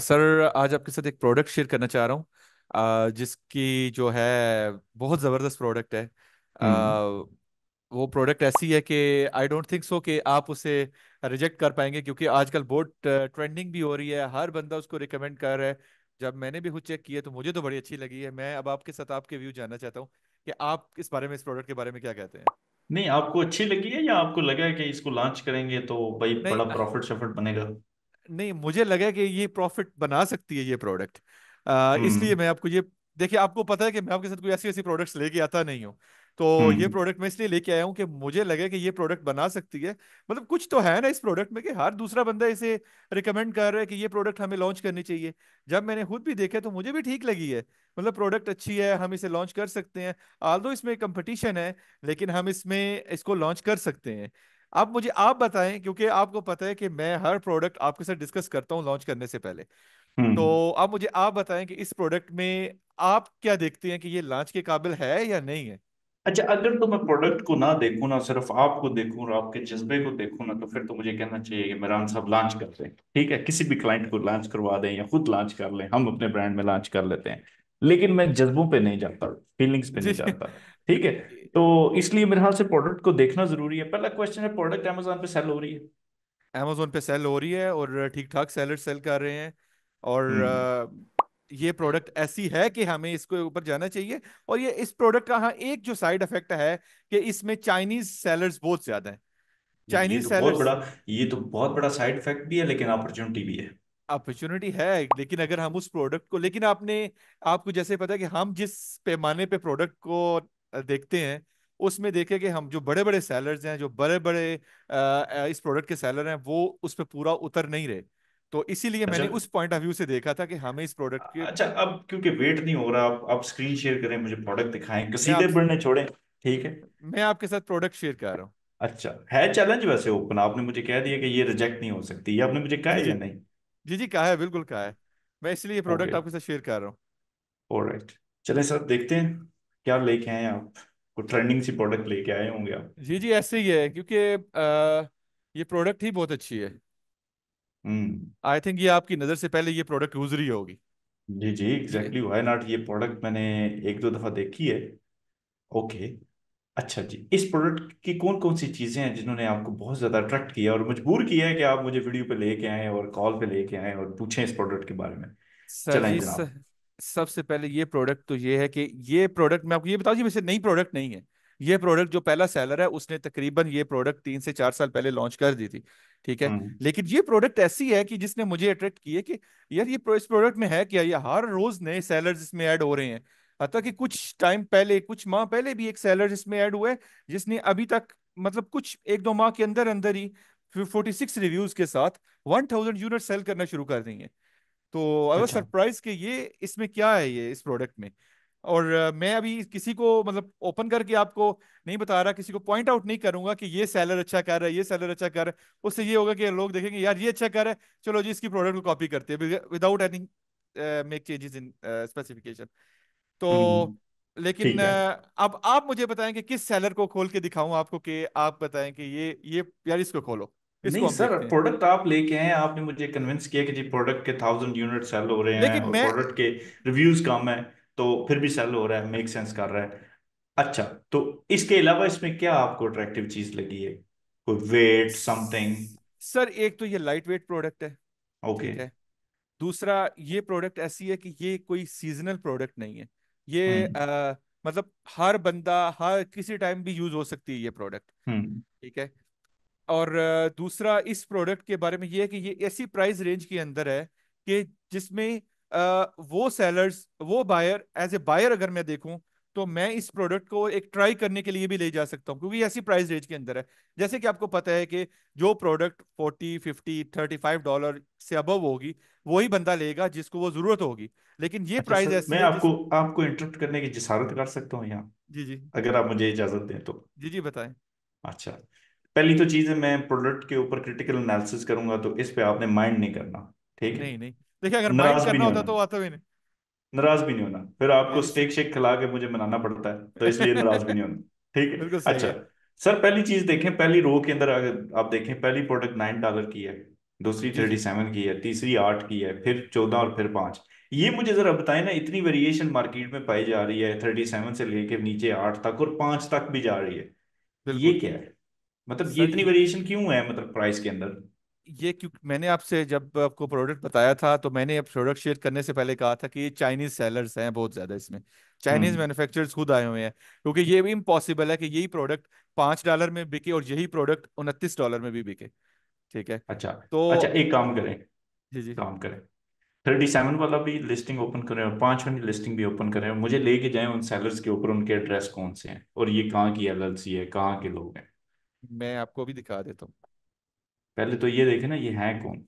Sir आज आपके साथ एक प्रोडक्ट शेयर करना चाह रहा हूँ जिसकी जो है बहुत ज़बरदस्त प्रोडक्ट है हम्म। वो प्रोडक्ट ऐसी है कि आई डोंट थिंक सो कि आप उसे रिजेक्ट कर पाएंगे क्योंकि आजकल बहुत ट्रेंडिंग भी हो रही है हर बंदा उसको रिकमेंड कर रहा है जब मैंने भी खुद चेक किया तो मुझे तो बड़ी अच्छी लगी है मैं अब आपके साथ आपके व्यू जानना चाहता हूँ कि आप इस बारे में इस प्रोडक्ट के बारे में क्या कहते हैं नहीं आपको अच्छी लगी है या आपको लगा है कि इसको लॉन्च करेंगे तो भाई नहीं बड़ा प्रॉफिट शफिट बनेगा नहीं मुझे लगा कि ये प्रॉफिट बना सकती है ये प्रोडक्ट इसलिए हम्म। मैं आपको ये देखिए आपको पता है कि मैं आपके साथ कोई ऐसी ऐसी प्रोडक्ट्स लेके आता नहीं हूँ तो ये प्रोडक्ट हम्म। मैं इसलिए लेके आया हूँ कि मुझे लगे कि ये प्रोडक्ट बना सकती है मतलब कुछ तो है ना इस प्रोडक्ट में कि हर दूसरा बंदा इसे रिकमेंड कर रहा है कि ये प्रोडक्ट हमें लॉन्च करनी चाहिए जब मैंने खुद भी देखा तो मुझे भी ठीक लगी है मतलब प्रोडक्ट अच्छी है हम इसे लॉन्च कर सकते हैं आल इसमें कंपटीशन है लेकिन हम इसमें इसको लॉन्च कर सकते हैं आप मुझे आप बताएं क्योंकि आपको पता है कि मैं हर प्रोडक्ट आपके साथ डिस्कस करता हूँ लॉन्च करने से पहले हम्म, तो हम्म। आप मुझे आप बताएं कि इस प्रोडक्ट में आप क्या देखते हैं कि ये लॉन्च के काबिल है या नहीं है अच्छा अगर तो मैं प्रोडक्ट को ना देखूं ना सिर्फ आपको देखूं और आपके जज्बे को देखूं ना तो फिर तो मुझे कहना चाहिए कि मेरान साहब लॉन्च कर दें ठीक है किसी भी क्लाइंट को लॉन्च करवा दें या खुद लॉन्च कर लें हम अपने ब्रांड में लॉन्च कर लेते हैं लेकिन मैं जज्बों पे नहीं जाता फीलिंग्स पे नहीं जाता ठीक है तो इसलिए मेरे ख्याल से प्रोडक्ट को देखना जरूरी है पहला क्वेश्चन है प्रोडक्ट अमेजोन पे सेल हो रही है अमेजोन पे सेल हो रही है और ठीक ठाक सेलर सेल कर रहे हैं और हम्म। ये प्रोडक्ट ऐसी है कि हमें इसको ऊपर जाना चाहिए और ये इस प्रोडक्ट का हाँ एक जो साइड इफेक्ट है कि इसमें चाइनीज सेलर्स बहुत ज्यादा हैं चाइनीज सेलर्स तो बहुत बड़ा ये तो बहुत बड़ा साइड इफेक्ट भी है लेकिन अपॉर्चुनिटी भी है अपॉर्चुनिटी है लेकिन अगर हम उस प्रोडक्ट को लेकिन आपने आपको जैसे पता है कि हम जिस पैमाने पे प्रोडक्ट को देखते हैं उसमें देखें कि हम जो बड़े बड़े सेलर्स हैं जो बड़े बड़े इस प्रोडक्ट के सेलर हैं वो उस पर पूरा उतर नहीं रहे तो इसीलिए अच्छा, मैंने उस पॉइंट ऑफ व्यू से देखा था कि हमें इस प्रोडक्ट के अच्छा अब क्योंकि वेट नहीं हो रहा आप, आप स्क्रीन शेयर करें मुझे प्रोडक्ट दिखाएं सीधे बढ़ने छोड़े ठीक है मैं आपके साथ प्रोडक्ट शेयर कर रहा हूँ अच्छा है चैलेंज वैसे ओपन आपने मुझे कह दिया कि ये रिजेक्ट नहीं हो सकती ये आपने मुझे कहा है या नहीं जी जी कहा है बिल्कुल कहा है मैं इसलिए प्रोडक्ट आपके साथ शेयर कर रहा हूँ ऑलराइट चलें सर देखते हैं क्या लेके आए आप कुछ ट्रेंडिंग सी प्रोडक्ट लेके आए होंगे आप जी जी ऐसे ही है क्योंकि ये प्रोडक्ट ही बहुत अच्छी है आई हम्म। थिंक ये आपकी नज़र से पहले ये प्रोडक्ट गुजरी होगी जी जी एग्जैक्टली वाई नॉट ये प्रोडक्ट मैंने एक दो दफ़ा देखी है ओके अच्छा जी इस प्रोडक्ट की कौन कौन सी चीज़ें हैं जिन्होंने आपको बहुत ज़्यादा अट्रैक्ट किया और मजबूर किया है कि आप मुझे वीडियो पे लेके आए और कॉल पे लेके आए और पूछें इस प्रोडक्ट के बारे में सर चलाएं जी जनाब सबसे पहले ये प्रोडक्ट तो ये है कि ये प्रोडक्ट मैं आपको ये बताऊँ वैसे नई प्रोडक्ट नहीं है ये प्रोडक्ट जो पहला सेलर है उसने तकरीबन ये प्रोडक्ट तीन से चार साल पहले लॉन्च कर दी थी ठीक है हम्म। लेकिन ये प्रोडक्ट ऐसी है कि जिसने मुझे अट्रैक्ट किया कि यार ये इस प्रोडक्ट में है क्या ये हर रोज नए सेलर इसमें ऐड हो रहे हैं हत्या कि कुछ टाइम पहले कुछ माह पहले भी एक सेलर इसमें ऐड हुआ है जिसने अभी तक मतलब कुछ एक दो माह के अंदर अंदर ही फोर्टी रिव्यूज के साथ वन यूनिट सेल करना शुरू कर दी है तो आई वॉज सरप्राइज कि ये इसमें क्या है ये इस प्रोडक्ट में और मैं अभी किसी को मतलब ओपन करके आपको नहीं बता रहा किसी को पॉइंट आउट नहीं करूंगा कि ये सेलर अच्छा कर रहा है ये सेलर अच्छा कर रहा है उससे ये होगा कि लोग देखेंगे यार ये अच्छा कर रहा है चलो जी इसकी प्रोडक्ट को कॉपी करते हैं without any make changes in specification तो हम्म, हम्म, हम्म। लेकिन अब आप मुझे बताएं कि किस सेलर को खोल के दिखाऊं आपको कि आप बताएं कि ये ये यार इसको खोलो नहीं सर प्रोडक्ट आप लेके आए आपने मुझे कन्विंस किया कि जी प्रोडक्ट के थाउजेंड यूनिट सेल हो रहे हैं और मैं... प्रोडक्ट के रिव्यूज कम है तो फिर भी सेल हो रहा है मेक सेंस कर रहा है अच्छा तो इसके अलावा इसमें क्या आपको अट्रैक्टिव चीज लगी है कोई वेट समथिंग सर एक तो ये लाइट वेट प्रोडक्ट है ओके okay. दूसरा ये प्रोडक्ट ऐसी है कि ये कोई सीजनल प्रोडक्ट नहीं है ये आ, हम्म। मतलब हर बंदा हर किसी टाइम भी यूज हो सकती है ये प्रोडक्ट हम्म। ठीक है और दूसरा इस प्रोडक्ट के बारे में ये है कि ये ऐसी प्राइस रेंज के अंदर है कि जिसमें वो सेलर्स वो बायर एज ए बायर अगर मैं देखूं तो मैं इस प्रोडक्ट को एक ट्राई करने के लिए भी ले जा सकता हूँ क्योंकि ऐसी प्राइस रेंज के अंदर है जैसे कि आपको पता है कि जो product forty fifty thirty five dollar से अबव होगी वही बंदा लेगा जिसको वो जरूरत होगी लेकिन ये अच्छा प्राइस ऐसी मैं आपको जिस... आपको इंटरप्ट करने की जसारत कर सकता हूँ यहाँ जी जी अगर आप मुझे इजाजत दें तो जी जी बताएं अच्छा पहली तो चीज है मैं प्रोडक्ट के ऊपर क्रिटिकल एनालिसिस करूंगा तो इस पे आपने माइंड नहीं करना ठीक है नहीं नहीं देखिए अगर माइंड करना होता तो आता भी नहीं नाराज भी नहीं होना फिर आपको स्टेक शेक खिला के मुझे मनाना पड़ता है तो इसलिए नाराज भी नहीं होना ठीक है अच्छा सर पहली चीज देखें पहली रो के अंदर अगर आप देखें पहली प्रोडक्ट नाइन डॉलर की है दूसरी थर्टी सेवन की है तीसरी आठ की है फिर चौदह और फिर पांच ये मुझे जरा बताएं ना इतनी वेरिएशन मार्केट में पाई जा रही है थर्टी सेवन से लेकर नीचे आठ तक और पांच तक भी जा रही है ये क्या है मतलब ये इतनी वेरिएशन क्यों है मतलब प्राइस के अंदर ये क्यों मैंने आपसे जब आपको प्रोडक्ट बताया था तो मैंने प्रोडक्ट शेयर करने से पहले कहा था कि ये चाइनीज सेलर्स हैं बहुत ज्यादा इसमें चाइनीज मैन्युफैक्चरर्स हम्म। खुद आए हुए हैं क्योंकि ये भी इम्पॉसिबल है कि यही प्रोडक्ट पांच डॉलर में बिके और यही प्रोडक्ट उनतीस डॉलर में भी बिके ठीक है अच्छा तो अच्छा एक काम करें जी जी काम करें थर्टी सेवन वाला भी लिस्टिंग ओपन करें और पांच वाली लिस्टिंग भी ओपन करें मुझे लेके जाए उन सेलर्स के ऊपर उनके एड्रेस कौन से हैं और ये कहाँ की एल है कहाँ के लोग हैं मैं आपको भी दिखा देता हूँ पहले तो ये देखे ना ये है कौन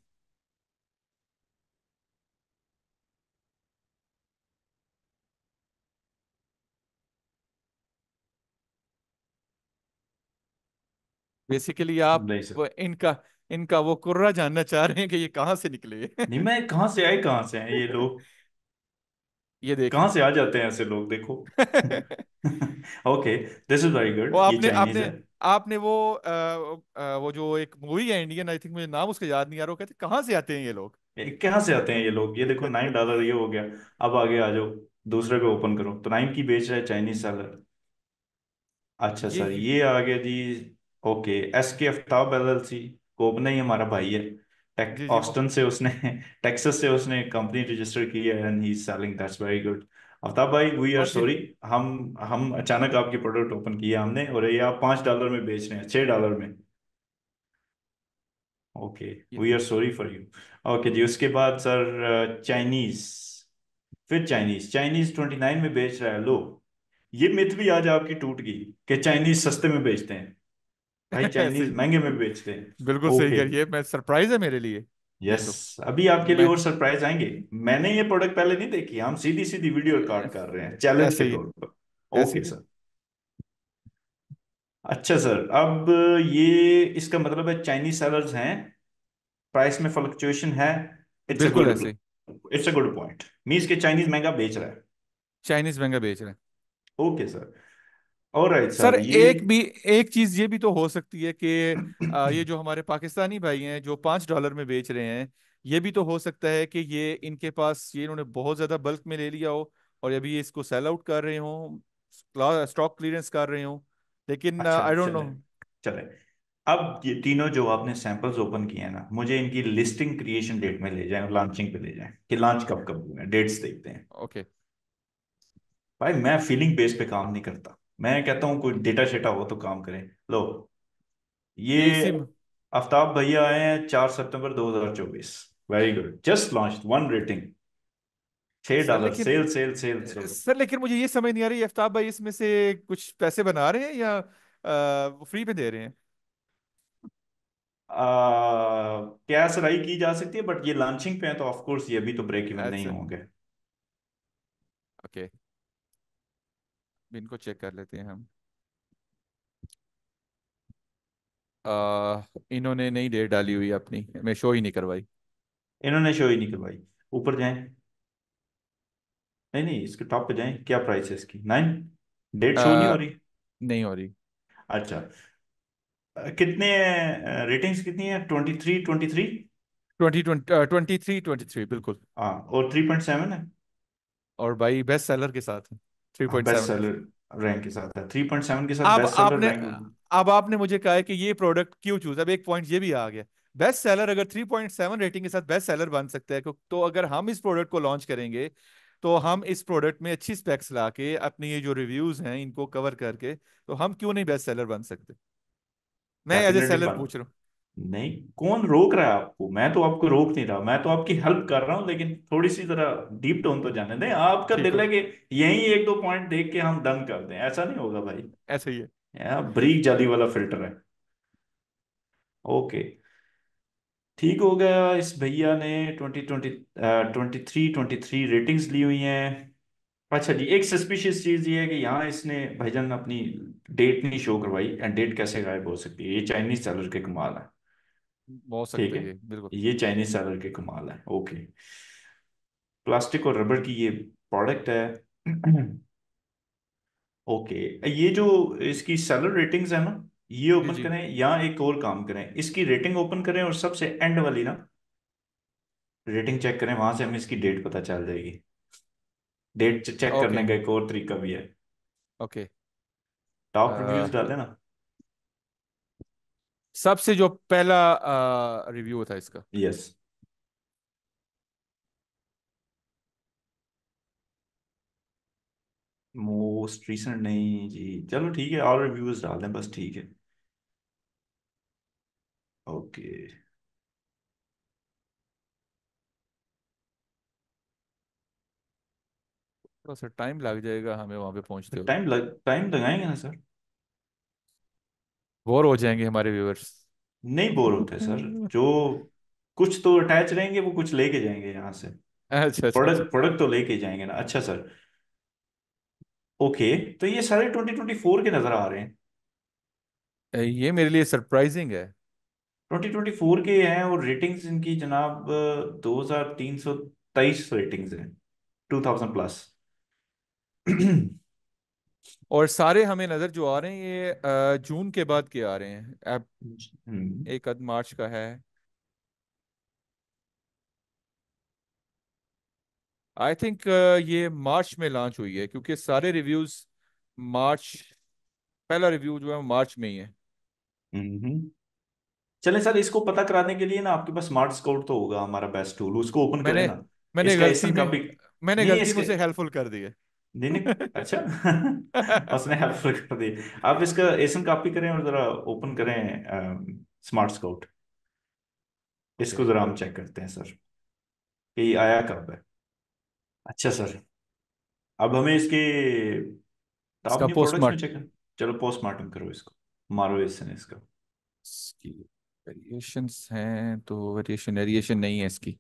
बेसिकली आप वो इनका इनका वो कुर्रा जानना चाह रहे हैं कि ये कहां से निकले नहीं मैं कहाँ से आए कहा से हैं ये लोग ये देख कहां से आ जाते हैं ऐसे लोग देखो okay this is very good ये आपने आपने है आपने वो आ, आ, वो जो एक मूवी है इंडियन आई थिंक मुझे नाम उसका याद नहीं आ रहा कहते कहाँ से आते हैं ये लोग कहाँ से आते हैं ये लोग ये देखो नाइन डॉलर ये हो गया अब आगे आ जाओ दूसरे पे ओपन करो तो नाइन की बेच रहा है चाइनीज सेलर अच्छा ये सर ये आ गया जी okay S K Aftab L L C कोबना ही हमारा भाई है टेक जी जी ऑस्टन से उसने टेक्सस से उसने कंपनी रजिस्टर की है and he selling that's very good Aftab भाई वी आर सॉरी हम हम अचानक आपकी प्रोडक्ट ओपन किया हमने और ये आप पांच डॉलर में बेच रहे हैं छह डॉलर में okay we are sorry for you okay जी उसके बाद सर चाइनीज फिर चाइनीज चाइनीज ट्वेंटी नाइन में बेच रहा है लो ये मिथ भी आज आपकी टूट गई कि चाइनीज सस्ते में बेचते हैं भाई चाइनीज महंगे में बेचते हैं बिल्कुल सही कह रही है मैं सरप्राइज है मेरे लिए यस yes, तो अभी आपके लिए और सरप्राइज आएंगे मैंने ये प्रोडक्ट पहले नहीं देखी हम सीधी सीधी वीडियो रिकॉर्ड कर रहे हैं चैलेंज के तौर पर ओके सर अच्छा सर अब ये इसका मतलब है चाइनीज सेलर्स हैं प्राइस में फ्लक्चुएशन है it's a good it's a good point means के चाइनीज महंगा बेच रहा है चाइनीज महंगा बेच रहा है ओके सर राइट सर ये एक भी एक चीज ये भी तो हो सकती है कि ये जो हमारे पाकिस्तानी भाई हैं जो पांच डॉलर में बेच रहे हैं ये भी तो हो सकता है कि ये इनके पास ये इन्होंने बहुत ज्यादा बल्क में ले लिया हो और अभी ये इसको सेल आउट कर रहे हो स्टॉक क्लियरेंस कर रहे हो लेकिन आई डोंट नो चले अब ये तीनों जो आपने सैंपल्स ओपन किए हैं ना मुझे इनकी लिस्टिंग क्रिएशन डेट में ले जाए लॉन्चिंग पे ले जाए कि लॉन्च कब कब हुआ डेट्स देखते हैं ओके okay. भाई मैं फीलिंग बेस पे काम नहीं करता मैं कहता हूँ कोई डेटा शेटा हो तो काम करें लो ये आफ्ताब भैया आए हैं चार सितंबर 2024 very good just launch one rating छह dollar sale sale sale sale sir लेकिन मुझे ये समझ नहीं आ रही आफ्ताब भाई इसमें से कुछ पैसे बना रहे हैं या आ, फ्री पे दे रहे हैं क्या सराई की जा सकती है बट ये लॉन्चिंग पे है तो ऑफ कोर्स ये भी तो ब्रेक इवन नहीं होंगे ओके इनको चेक कर लेते हैं हम आ, इन्होंने नहीं डेट डाली हुई अपनी मैं शो ही नहीं करवाई इन्होंने शो ही नहीं करवाई ऊपर जाए नहीं नहीं इसके टॉप पे जाए क्या प्राइस है इसकी नाइन डेट शो नहीं हो रही नहीं हो रही अच्छा कितने रेटिंग्स कितनी है twenty three twenty three twenty twenty three twenty three बिल्कुल हाँ और थ्री पॉइंट सेवन है और भाई बेस्ट सेलर के साथ है अब आपने मुझे कहा है कि ये प्रोडक्ट क्यों चूज अब एक पॉइंट ये भी आ गया बेस्ट सेलर अगर 3.7 रेटिंग के साथ बेस्ट सेलर बन तो अगर हम इस प्रोडक्ट को लॉन्च करेंगे तो हम इस प्रोडक्ट में अच्छी स्पेक्स ला के अपनी ये जो रिव्यूज हैं इनको कवर करके तो हम क्यों नहीं बेस्ट सेलर बन सकते मैं एज ए सेलर पूछ रहा हूँ नहीं कौन रोक रहा है आपको मैं तो आपको रोक नहीं रहा मैं तो आपकी हेल्प कर रहा हूँ लेकिन थोड़ी सी जरा डीप टोन तो जाने दें आपका दिल है कि यही एक दो पॉइंट देख के हम दंग कर दें ऐसा नहीं होगा भाई ऐसा ही है ब्रीक जाली वाला फिल्टर है ओके ठीक हो गया इस भैया ने twenty twenty twenty three twenty three ratings ली हुई हैं अच्छा जी एक सस्पिशियस चीज ये है कि यहाँ इसने भाईजान अपनी डेट नहीं शो करवाई एंड डेट कैसे गायब हो सकती है ये चाइनीज सेलर के कमाल है बहुत सकते है बिल्कुल ये चाइनीज सेलर के कमाल है ओके प्लास्टिक और रबर की ये प्रोडक्ट है ओके ये जो इसकी सेलर रेटिंग्स है ना ये ओपन करें या एक और काम करें इसकी रेटिंग ओपन करें और सबसे एंड वाली ना रेटिंग चेक करें वहां से हमें इसकी डेट पता चल जाएगी डेट चेक करने का एक और तरीका भी है ओके टॉप रिव्यूज डाले ना सबसे जो पहला रिव्यू था इसका यस yes. मोस्ट रिसेंट नहीं जी चलो ठीक है और रिव्यूज डाल दें बस ठीक है ओके तो सर टाइम लग जाएगा हमें वहां पे पहुंचते टाइम लग टाइम लगाएंगे ना सर बोर हो जाएंगे हमारे व्यूअर्स नहीं बोर होते हम्म। सर जो कुछ तो अटैच रहेंगे वो कुछ लेके जाएंगे यहाँ से अच्छा प्रोडक्ट अच्छा। प्रोडक्ट तो लेके जाएंगे ना अच्छा सर ओके तो ये सारे 2024 के नजर आ रहे हैं ये मेरे लिए सरप्राइजिंग है 2024 के हैं और रेटिंग्स इनकी जनाब दो हजार तीन सौ तेईस रेटिंग्स हैं टू थाउजेंड प्लस और सारे हमें नजर जो आ रहे हैं ये जून के बाद के आ रहे हैं हम्म। एक अद मार्च का है आई थिंक ये मार्च में लॉन्च हुई है क्योंकि सारे रिव्यूज मार्च पहला रिव्यू जो है मार्च में ही है हम्म। चले सर इसको पता कराने के लिए ना आपके पास स्मार्ट स्कोर तो होगा हमारा बेस्ट टूल उसको ओपन करें ना मैंने गलती में मैंने गलती में उसे हेल्पफुल कर दिया नहीं नहीं अच्छा उसने हेल्प कर दी आप इसका एसन कॉपी करें और जरा ओपन करें स्मार्ट um, स्काउट इसको जरा हम चेक करते हैं सर ये आया कब है अच्छा सर अब हमें इसके इसका पोस्टमार्टम चेक चलो पोस्टमार्टम करो इसको मारो एसन इसका वेरिएशंस हैं तो वेरिएशन वेरिएशन नहीं है इसकी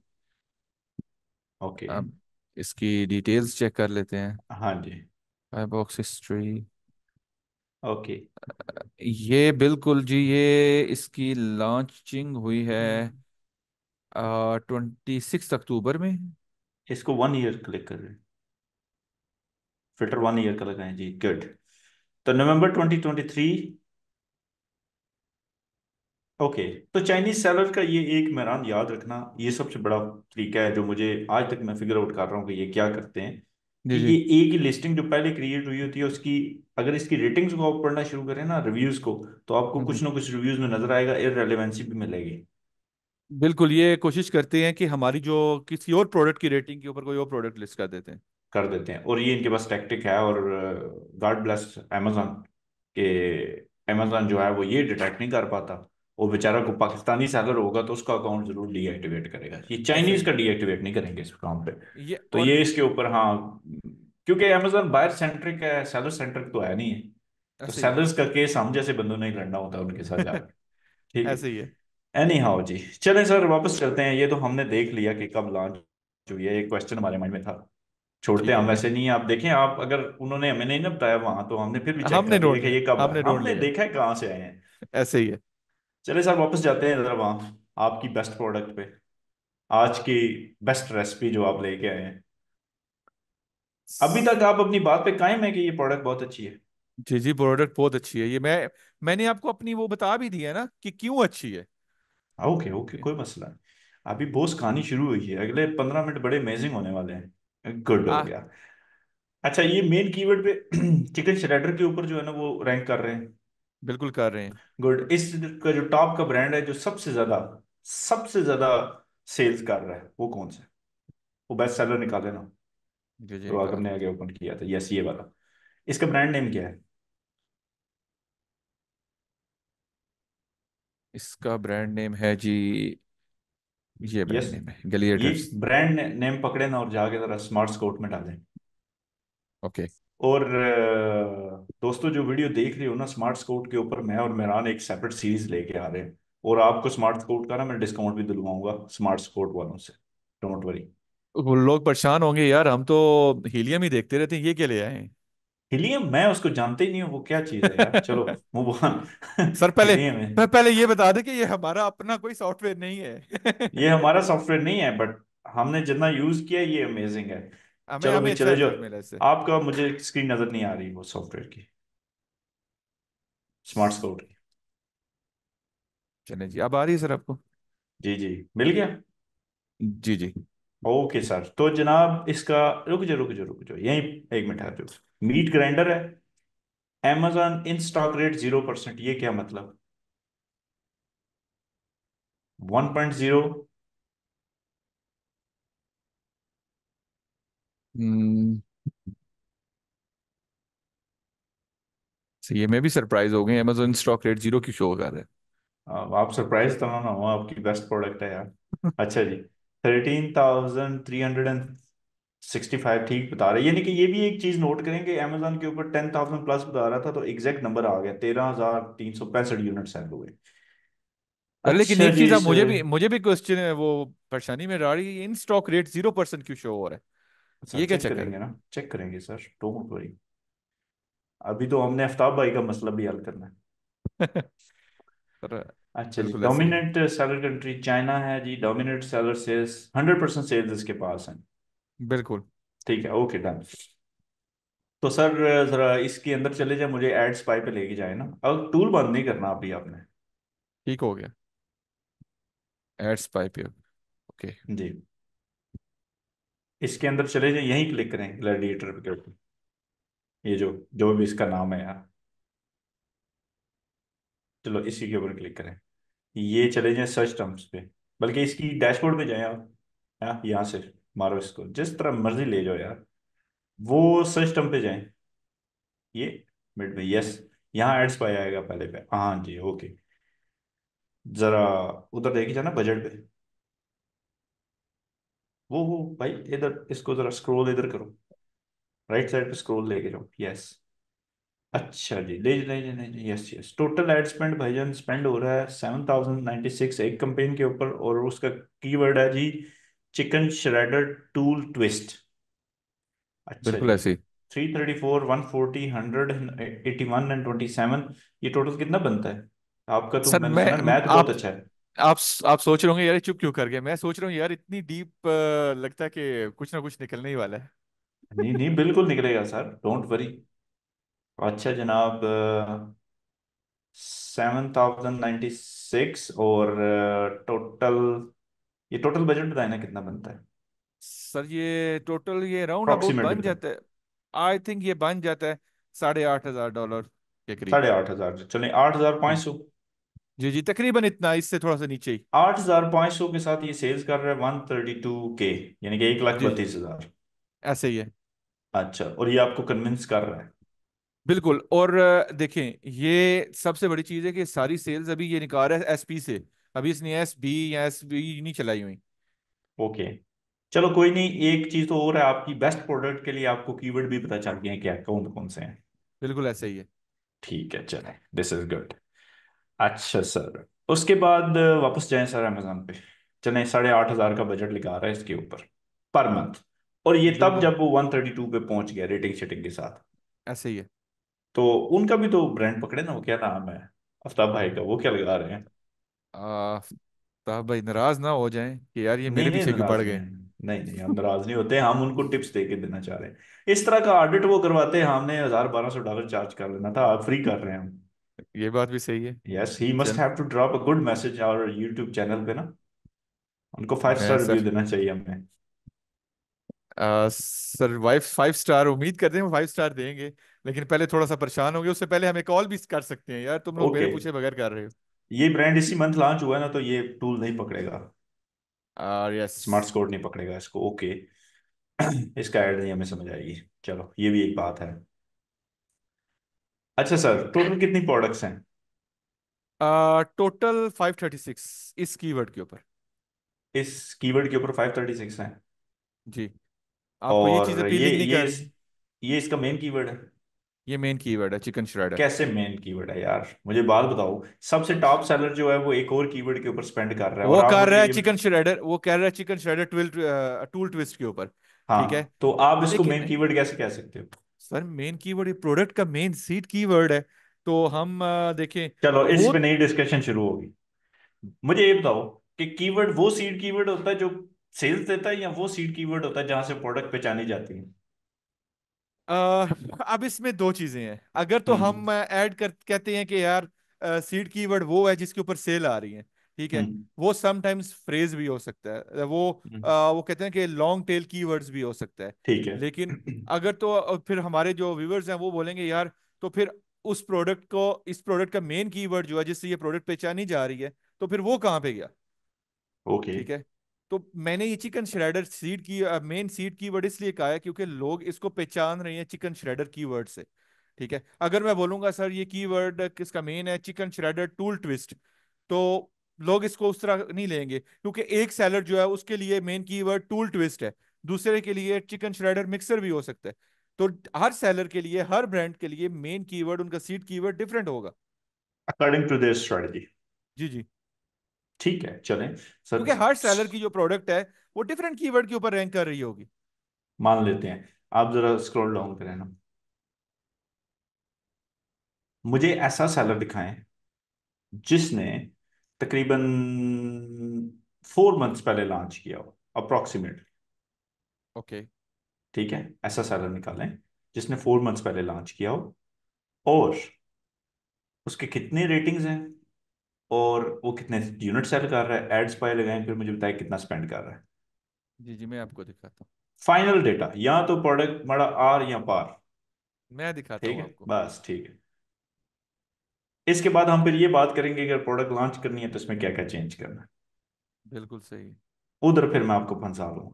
ओके okay. अब इसकी डिटेल्स चेक कर लेते हैं हाँ जी फायर बॉक्स हिस्ट्री ओके ये बिल्कुल जी ये इसकी लॉन्चिंग हुई है ट्वेंटी सिक्स अक्टूबर में इसको वन ईयर क्लिक कर रहे फिल्टर वन ईयर का लगाएं जी गुड तो November twenty twenty three okay तो चाइनीज सेलर का ये एक मैरान याद रखना ये सबसे बड़ा तरीका है जो मुझे आज तक मैं फिगर आउट कर रहा हूँ कि ये क्या करते हैं जी जी। ये एक ही लिस्टिंग जो पहले क्रिएट हुई होती है उसकी अगर इसकी रेटिंग्स को आप पढ़ना शुरू करें ना रिव्यूज को तो आपको हम्म, कुछ हम्म। ना कुछ रिव्यूज में नजर आएगा रेलिवेंसी भी मिलेगी बिल्कुल ये कोशिश करते हैं कि हमारी जो किसी और प्रोडक्ट की रेटिंग के ऊपर कोई और प्रोडक्ट लिस्ट कर देते हैं कर देते हैं और ये इनके पास टैक्टिक है और गॉड ब्लेस अमेजोन के अमेजोन जो है वो ये डिटेक्ट नहीं कर पाता वो बेचारा को पाकिस्तानी सैलर होगा तो उसका अकाउंट जरूर डीएक्टिवेट करेगा ये चाइनीज का डीएक्टिवेट नहीं करेंगे इस अकाउंट पे ये तो ये इसके ऊपर हाँ क्योंकि अमेजोन बायर सेंट्रिक है सैलर सेंट्रिक तो है नहीं तो है तो सैलर्स का केस हम जैसे बंदों ने लड़ना होता उनके साथ जाकर ठीक है एनी हाउ जी चले सर वापस चलते हैं ये तो हमने देख लिया कि कब लॉन्च हुई है एक क्वेश्चन हमारे माइंड में था छोड़ते हम वैसे नहीं आप देखें आप अगर उन्होंने हमें नहीं ना बताया वहां तो हमने फिर भी हाँ, हमने देखा ये कब हमने देखा है कहाँ से आए हैं ऐसे ही है चले सर वापस जाते हैं जरा वहाँ आपकी बेस्ट प्रोडक्ट पे आज की बेस्ट रेसिपी जो आप लेके आए हैं अभी तक आप अपनी बात पे कायम है कि ये प्रोडक्ट बहुत अच्छी है जी जी प्रोडक्ट बहुत अच्छी है ये मैं मैंने आपको अपनी वो बता भी दी है ना कि क्यों अच्छी है हाँ, ओके ओके कोई मसला नहीं अभी बोस कहानी शुरू हुई है अगले पंद्रह मिनट बड़े अमेजिंग होने वाले हैं गुड हो हाँ। गया अच्छा ये मेन कीवर्ड पे चिकन श्रेडर के ऊपर जो है ना वो रैंक कर रहे हैं बिल्कुल कर रहे हैं गुड इस का जो टॉप का ब्रांड है जो सबसे ज्यादा सबसे ज्यादा सेल्स कर रहा है वो कौन सा वो बेस्ट सेलर निकाले ना जी जी हमने तो आगे ओपन किया था यस ये वाला इसका ब्रांड नेम क्या है इसका ब्रांड नेम है जी ये ब्रांड नेम है गलियर ये ब्रांड नेम पकड़े ना और जाके जरा स्मार्ट स्कोट में डालें ओके okay. और दोस्तों जो वीडियो देख रहे हो ना स्मार्ट स्कोट के ऊपर मैं और मेहरान एक सेपरेट सीरीज लेके आ रहे हैं और आपको स्मार्ट स्कोट का ना मैं डिस्काउंट भी दिलवाऊंगा स्मार्ट स्कोट वालों से डोंट वरी लोग परेशान होंगे यार हम तो हीलियम ही देखते रहते हैं ये क्या ले आए हिलियम हीलियम मैं उसको जानते ही नहीं हूँ वो क्या चीज है यार चलो मूव ऑन सर पहले पहले ये बता दें कि ये हमारा अपना कोई सॉफ्टवेयर नहीं है ये हमारा सॉफ्टवेयर नहीं है बट हमने जितना यूज किया ये अमेजिंग है हमें हाँ, चलो हमें भाई चलो जो मिला इससे आपका मुझे स्क्रीन नजर नहीं आ रही वो सॉफ्टवेयर की स्मार्ट स्कोर की चले जी अब आ रही है सर आपको जी जी मिल गया जी जी ओके सर तो जनाब इसका रुक जाओ रुक जाओ रुक जाओ यही एक मिनट है जाओ मीट ग्राइंडर है Amazon in stock rate zero percent ये क्या मतलब वन पॉइंट जीरो Hmm. सही है मैं भी सरप्राइज हो गई अमेजोन स्टॉक रेट जीरो क्यों शो कर रहा है आप सरप्राइज तो ना ना हो आपकी बेस्ट प्रोडक्ट है यार अच्छा जी thirteen thousand three hundred and sixty five ठीक बता रहे यानी कि ये भी एक चीज नोट करें कि अमेजोन के ऊपर टेन थाउजेंड प्लस बता रहा था तो एग्जैक्ट नंबर आ गया तेरह हजार तीन सौ पैंसठ यूनिट सेल हुए अरे लेकिन अच्छा एक जी चीज आप मुझे सर भी मुझे भी क्वेश्चन है वो परेशानी में रहा है in stock rate zero percent क्यों शो हो रहा है ये क्या चेक करेंगे ना चेक करेंगे सर डोंट तो वरी अभी तो हमने आफ्ताब भाई का मसला भी हल करना है अच्छा जी डोमिनेंट सेलर कंट्री चाइना है जी dominant seller sales hundred percent sales इसके पास हैं बिल्कुल ठीक है ओके डन तो सर जरा इसके अंदर चले जाए मुझे एड स्पाई पे लेके जाए ना अब टूल बंद नहीं करना अभी आपने ठीक हो गया एड स्पाई पे ओके जी इसके अंदर चले जाए यहीं क्लिक करें ग्लैडिएटर पे ये जो जो भी इसका नाम है यार चलो इसी के ऊपर क्लिक करें ये चले जाए सर्च टर्म्स पे बल्कि इसकी डैशबोर्ड पे जाए आप यहाँ यहाँ से मारो इसको जिस तरह मर्जी ले जाओ यार वो सर्च टर्म पे जाए ये मिड में यस यहाँ एड्स पाया आएगा पहले पे हाँ जी ओके जरा उधर देखी जाना बजट पे वो हो भाई इधर इसको जरा स्क्रोल इधर करो राइट साइड पे स्क्रोल लेके जाओ यस अच्छा जी ले ले ले ले yes yes total ad spend भाई जान स्पेंड हो रहा है सेवन थाउजेंड नाइनटी सिक्स एक कंपेन के ऊपर और उसका कीवर्ड है जी चिकन श्रेडर टूल ट्विस्ट अच्छा बिल्कुल ऐसे three thirty four one forty hundred eighty one and twenty seven ये टोटल कितना बनता है आपका तो सर मैंने मैं, सुना मैथ आप, बहुत अच्छा है आप आप सोच रहे होंगे यार चुप क्यों कर गए मैं सोच रहा हूँ यार इतनी डीप लगता है कि कुछ ना कुछ निकलने ही वाला है नहीं नहीं बिल्कुल निकलेगा सर डोंट वरी अच्छा जनाब सेवन थाउजेंड नाइन्टी सिक्स और टोटल ये टोटल बजट बताए ना कितना बनता है सर ये टोटल ये राउंड अबाउट अप्रोक्सीमेट बन जाता है आई थिंक ये बन जाता है साढ़े आठ हजार डॉलर के करीब साढ़े आठ हजार चलिए आठ हजार पाँच सौ जी जी तकरीबन इतना इससे थोड़ा सा नीचे ही आठ हजार पांच सौ के साथ ये सेल्स कर रहे वन थर्टी टू के यानी कि एक लाख बत्तीस हजार ऐसे ही है अच्छा और ये आपको कन्विंस कर रहा है बिल्कुल और देखें ये सबसे बड़ी चीज़ है कि सारी सेल्स अभी ये निकाल रहा है एसपी से अभी इसने एस बी या एस बी नहीं चलाई हुई ओके चलो कोई नहीं एक चीज़ तो और है आपकी बेस्ट प्रोडक्ट के लिए आपको कीवर्ड भी पता चल गया हैं क्या कौन कौन से हैं बिल्कुल ऐसे ही है ठीक है चले दिस इज गुड अच्छा सर उसके बाद वापस जाएं सर अमेजोन पे चलें साढ़े आठ हजार का बजट लिखा रहा है इसके ऊपर पर मंथ और ये तब हाँ। जब वो वन थर्टी टू पे पहुंच गया रेटिंग शेटिंग के साथ ऐसे ही है तो उनका भी तो ब्रांड पकड़े ना वो क्या नाम है आफ्ताब भाई का वो क्या लगा रहे हैं आफ्ताब भाई नाराज ना हो जाएं कि यार ये मेरे नहीं, पीछे नहीं, क्यों पड़ गए नहीं नहीं हम नाराज नहीं होते हम उनको टिप्स दे के देना चाह रहे हैं इस तरह का ऑडिट वो करवाते हैं हमने हजार बारह सौ डॉलर चार्ज कर लेना था फ्री कर रहे हैं हम ये बात भी सही है yes he must have to drop a good message our YouTube channel पे ना उनको फाइव स्टार रिव्यू देना चाहिए हमें सर वाइफ फाइव स्टार उम्मीद करते हैं फाइव स्टार देंगे लेकिन पहले थोड़ा सा परेशान होंगे उससे पहले हमें कॉल भी कर सकते हैं यार तुम लोग okay. मेरे पूछे बगैर कर रहे हो ये ब्रांड इसी मंथ लॉन्च हुआ है ना तो ये टूल नहीं पकड़ेगा और यस स्मार्ट स्कोर नहीं पकड़ेगा इसको ओके okay. इसका एड नहीं हमें समझ आएगी चलो ये भी एक बात है अच्छा सर टोटल कितनी प्रोडक्ट्स हैं टोटल फाइव थर्टी सिक्स इस कीवर्ड के ऊपर इस कीवर्ड के ऊपर फाइव थर्टी सिक्स हैं जी आपको और ये चीजें ये नहीं ये, इस, ये इसका मेन कीवर्ड है ये मेन कीवर्ड है चिकन श्रेडर कैसे मेन कीवर्ड है यार मुझे बात बताओ सबसे टॉप सेलर जो है वो एक और कीवर्ड के ऊपर स्पेंड कर रहा है वो कर रहा है चिकन श्रेडर वो कह रहा है चिकन श्रेडर टूल ट्विस्ट के ऊपर हाँ ठीक है तो आप तो इसको मेन कीवर्ड कैसे कह सकते हो सर मेन कीवर्ड ये प्रोडक्ट का मेन सीट कीवर्ड है तो हम देखें चलो इस वो... पे नई डिस्कशन शुरू होगी मुझे ये बताओ कि कीवर्ड वो सीड कीवर्ड होता है जो सेल्स देता है या वो सीड कीवर्ड होता है जहां से प्रोडक्ट पहचानी जाती है आ, अब इसमें दो चीजें हैं अगर तो हम्म। हम ऐड कर कहते हैं कि यार सीड कीवर्ड वो है जिसके ऊपर सेल आ रही है ठीक है हम्म। वो समटाइम्स फ्रेज भी हो सकता है वो आ, हम्म। वो कहते हैं कि लॉन्ग टेल कीवर्ड्स भी हो सकता है ठीक है लेकिन अगर तो फिर हमारे जो व्यूवर्स हैं वो बोलेंगे यार तो फिर उस प्रोडक्ट को इस प्रोडक्ट का मेन कीवर्ड जो है जिससे ये प्रोडक्ट पहचानी जा रही है तो फिर वो कहाँ पे गया ओके ठीक है तो मैंने ये चिकन श्रेडर सीड की मेन सीड कीवर्ड इसलिए कहा है क्योंकि लोग इसको पहचान रहे हैं चिकन श्रेडर कीवर्ड से ठीक है अगर मैं बोलूंगा सर ये कीवर्ड किसका मेन है चिकन श्रेडर टूल ट्विस्ट तो लोग इसको उस तरह नहीं लेंगे क्योंकि एक सैलड जो है उसके लिए मेन की वर्ड टूल ट्विस्ट है दूसरे के लिए चिकन श्रेडर मिक्सर भी हो सकता है तो हर सैलर के लिए हर ब्रांड के लिए मेन कीवर्ड उनका सीड कीवर्ड डिफरेंट होगा अकॉर्डिंग टू दिस स्ट्रेटजी जी जी ठीक है चलें सर क्योंकि हर सैलर की जो प्रोडक्ट है वो डिफरेंट कीवर्ड के ऊपर रैंक कर रही होगी मान लेते हैं आप जरा स्क्रॉल डाउन करें ना मुझे ऐसा सैलर दिखाएं जिसने तकरीबन फोर मंथ्स पहले लॉन्च किया हो अप्रोक्सीमेटली ओके ठीक है ऐसा सैलर निकालें जिसने फोर मंथ्स पहले लॉन्च किया हो और उसके कितने रेटिंग्स हैं और वो कितने यूनिट सेल कर रहा है एड्स पाए लगाएं फिर मुझे बताएं कितना स्पेंड कर रहा है जी जी मैं आपको दिखाता हूँ फाइनल डेटा या तो प्रोडक्ट बड़ा आर या पार मैं दिखाता हूँ बस ठीक है इसके बाद हम फिर ये बात करेंगे अगर प्रोडक्ट लॉन्च करनी है तो इसमें क्या क्या चेंज करना है बिल्कुल सही उधर फिर मैं आपको फंसा लूँ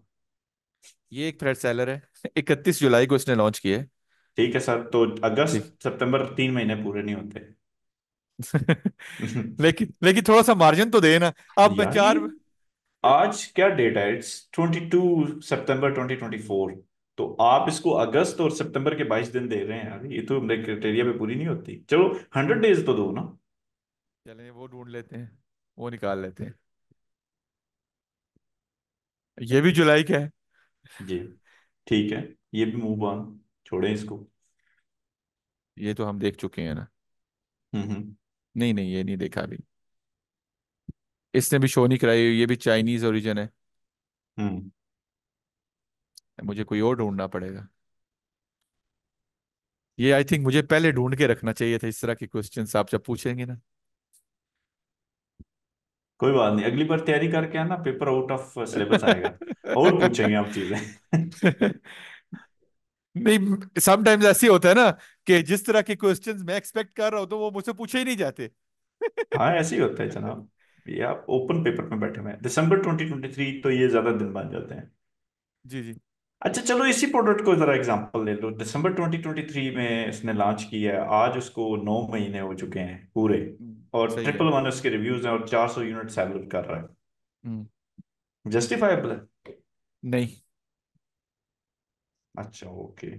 ये एक फ्रेड सेलर है इकतीस जुलाई को इसने लॉन्च किया है ठीक है सर तो अगस्त सितंबर तीन महीने पूरे नहीं होते लेकिन लेकिन थोड़ा सा मार्जिन तो देना आप चार आज क्या डेट है it's twenty two September twenty twenty four तो आप इसको अगस्त और सितंबर के बाईस दिन दे रहे हैं यार ये तो मेरे क्राइटेरिया पे पूरी नहीं होती चलो हंड्रेड डेज तो दो ना चलें वो ढूंढ लेते हैं वो निकाल लेते हैं ये भी जुलाई का है जी ठीक है ये भी मूव ऑन छोड़े इसको ये तो हम देख चुके हैं ना हम्म, हम्म। नहीं नहीं ये नहीं देखा अभी इसने भी शो नहीं कराई ये भी चाइनीज ओरिजिन है हम्म मुझे कोई और ढूंढना पड़ेगा ये आई थिंक मुझे पहले ढूंढ के रखना चाहिए था इस तरह के क्वेश्चन आप जब पूछेंगे ना कोई बात नहीं अगली बार तैयारी करके आना पेपर आउट ऑफ सिलेबस आएगा और पूछेंगे आप चीजें नहीं समटाइम्स ऐसे होता है ना कि जिस तरह के क्वेश्चंस मैं एक्सपेक्ट कर रहा हूं तो वो मुझसे पूछे ही नहीं जाते हाँ ऐसे ही होता है जनाब ये आप ओपन पेपर में बैठे हुए हैं दिसंबर 2023 तो ये ज्यादा दिन बन जाते हैं जी जी अच्छा चलो इसी प्रोडक्ट को जरा एग्जांपल ले लो दिसंबर 2023 में इसने लॉन्च किया है आज उसको नौ महीने हो चुके हैं पूरे हम्म, और ट्रिपल वन उसके रिव्यूज हैं और 400 यूनिट सेलर कर रहा है जस्टिफाइबल हम्म। है नहीं अच्छा ओके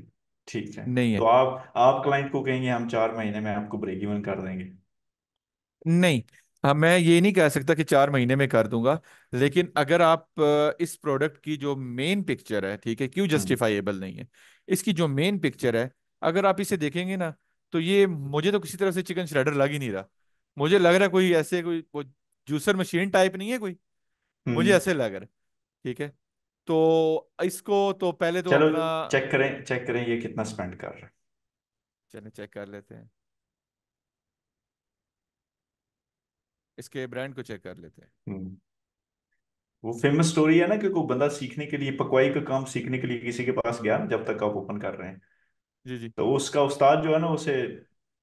ठीक है नहीं है तो आप आप क्लाइंट को कहेंगे हम चार महीने में आपको ब्रेक इवन कर देंगे नहीं हाँ मैं ये नहीं कह सकता कि चार महीने में कर दूंगा लेकिन अगर आप इस प्रोडक्ट की जो मेन पिक्चर है ठीक है क्यों हाँ। जस्टिफाइबल नहीं है इसकी जो मेन पिक्चर है अगर आप इसे देखेंगे ना तो ये मुझे तो किसी तरह से चिकन श्रेडर लग ही नहीं रहा मुझे लग रहा कोई ऐसे कोई वो जूसर मशीन टाइप नहीं है कोई मुझे हम्म। ऐसे लग रहा है ठीक है तो इसको तो पहले तो चलो अपना चेक करें चेक करें ये कितना स्पेंड कर रहा है चेक कर लेते हैं इसके ब्रांड को चेक कर लेते हैं हम्म। वो फेमस स्टोरी है ना कि कोई बंदा सीखने के लिए पकवाई का काम सीखने के लिए किसी के पास गया जब तक आप ओपन कर रहे हैं जी जी तो उसका उस्ताद जो है ना उसे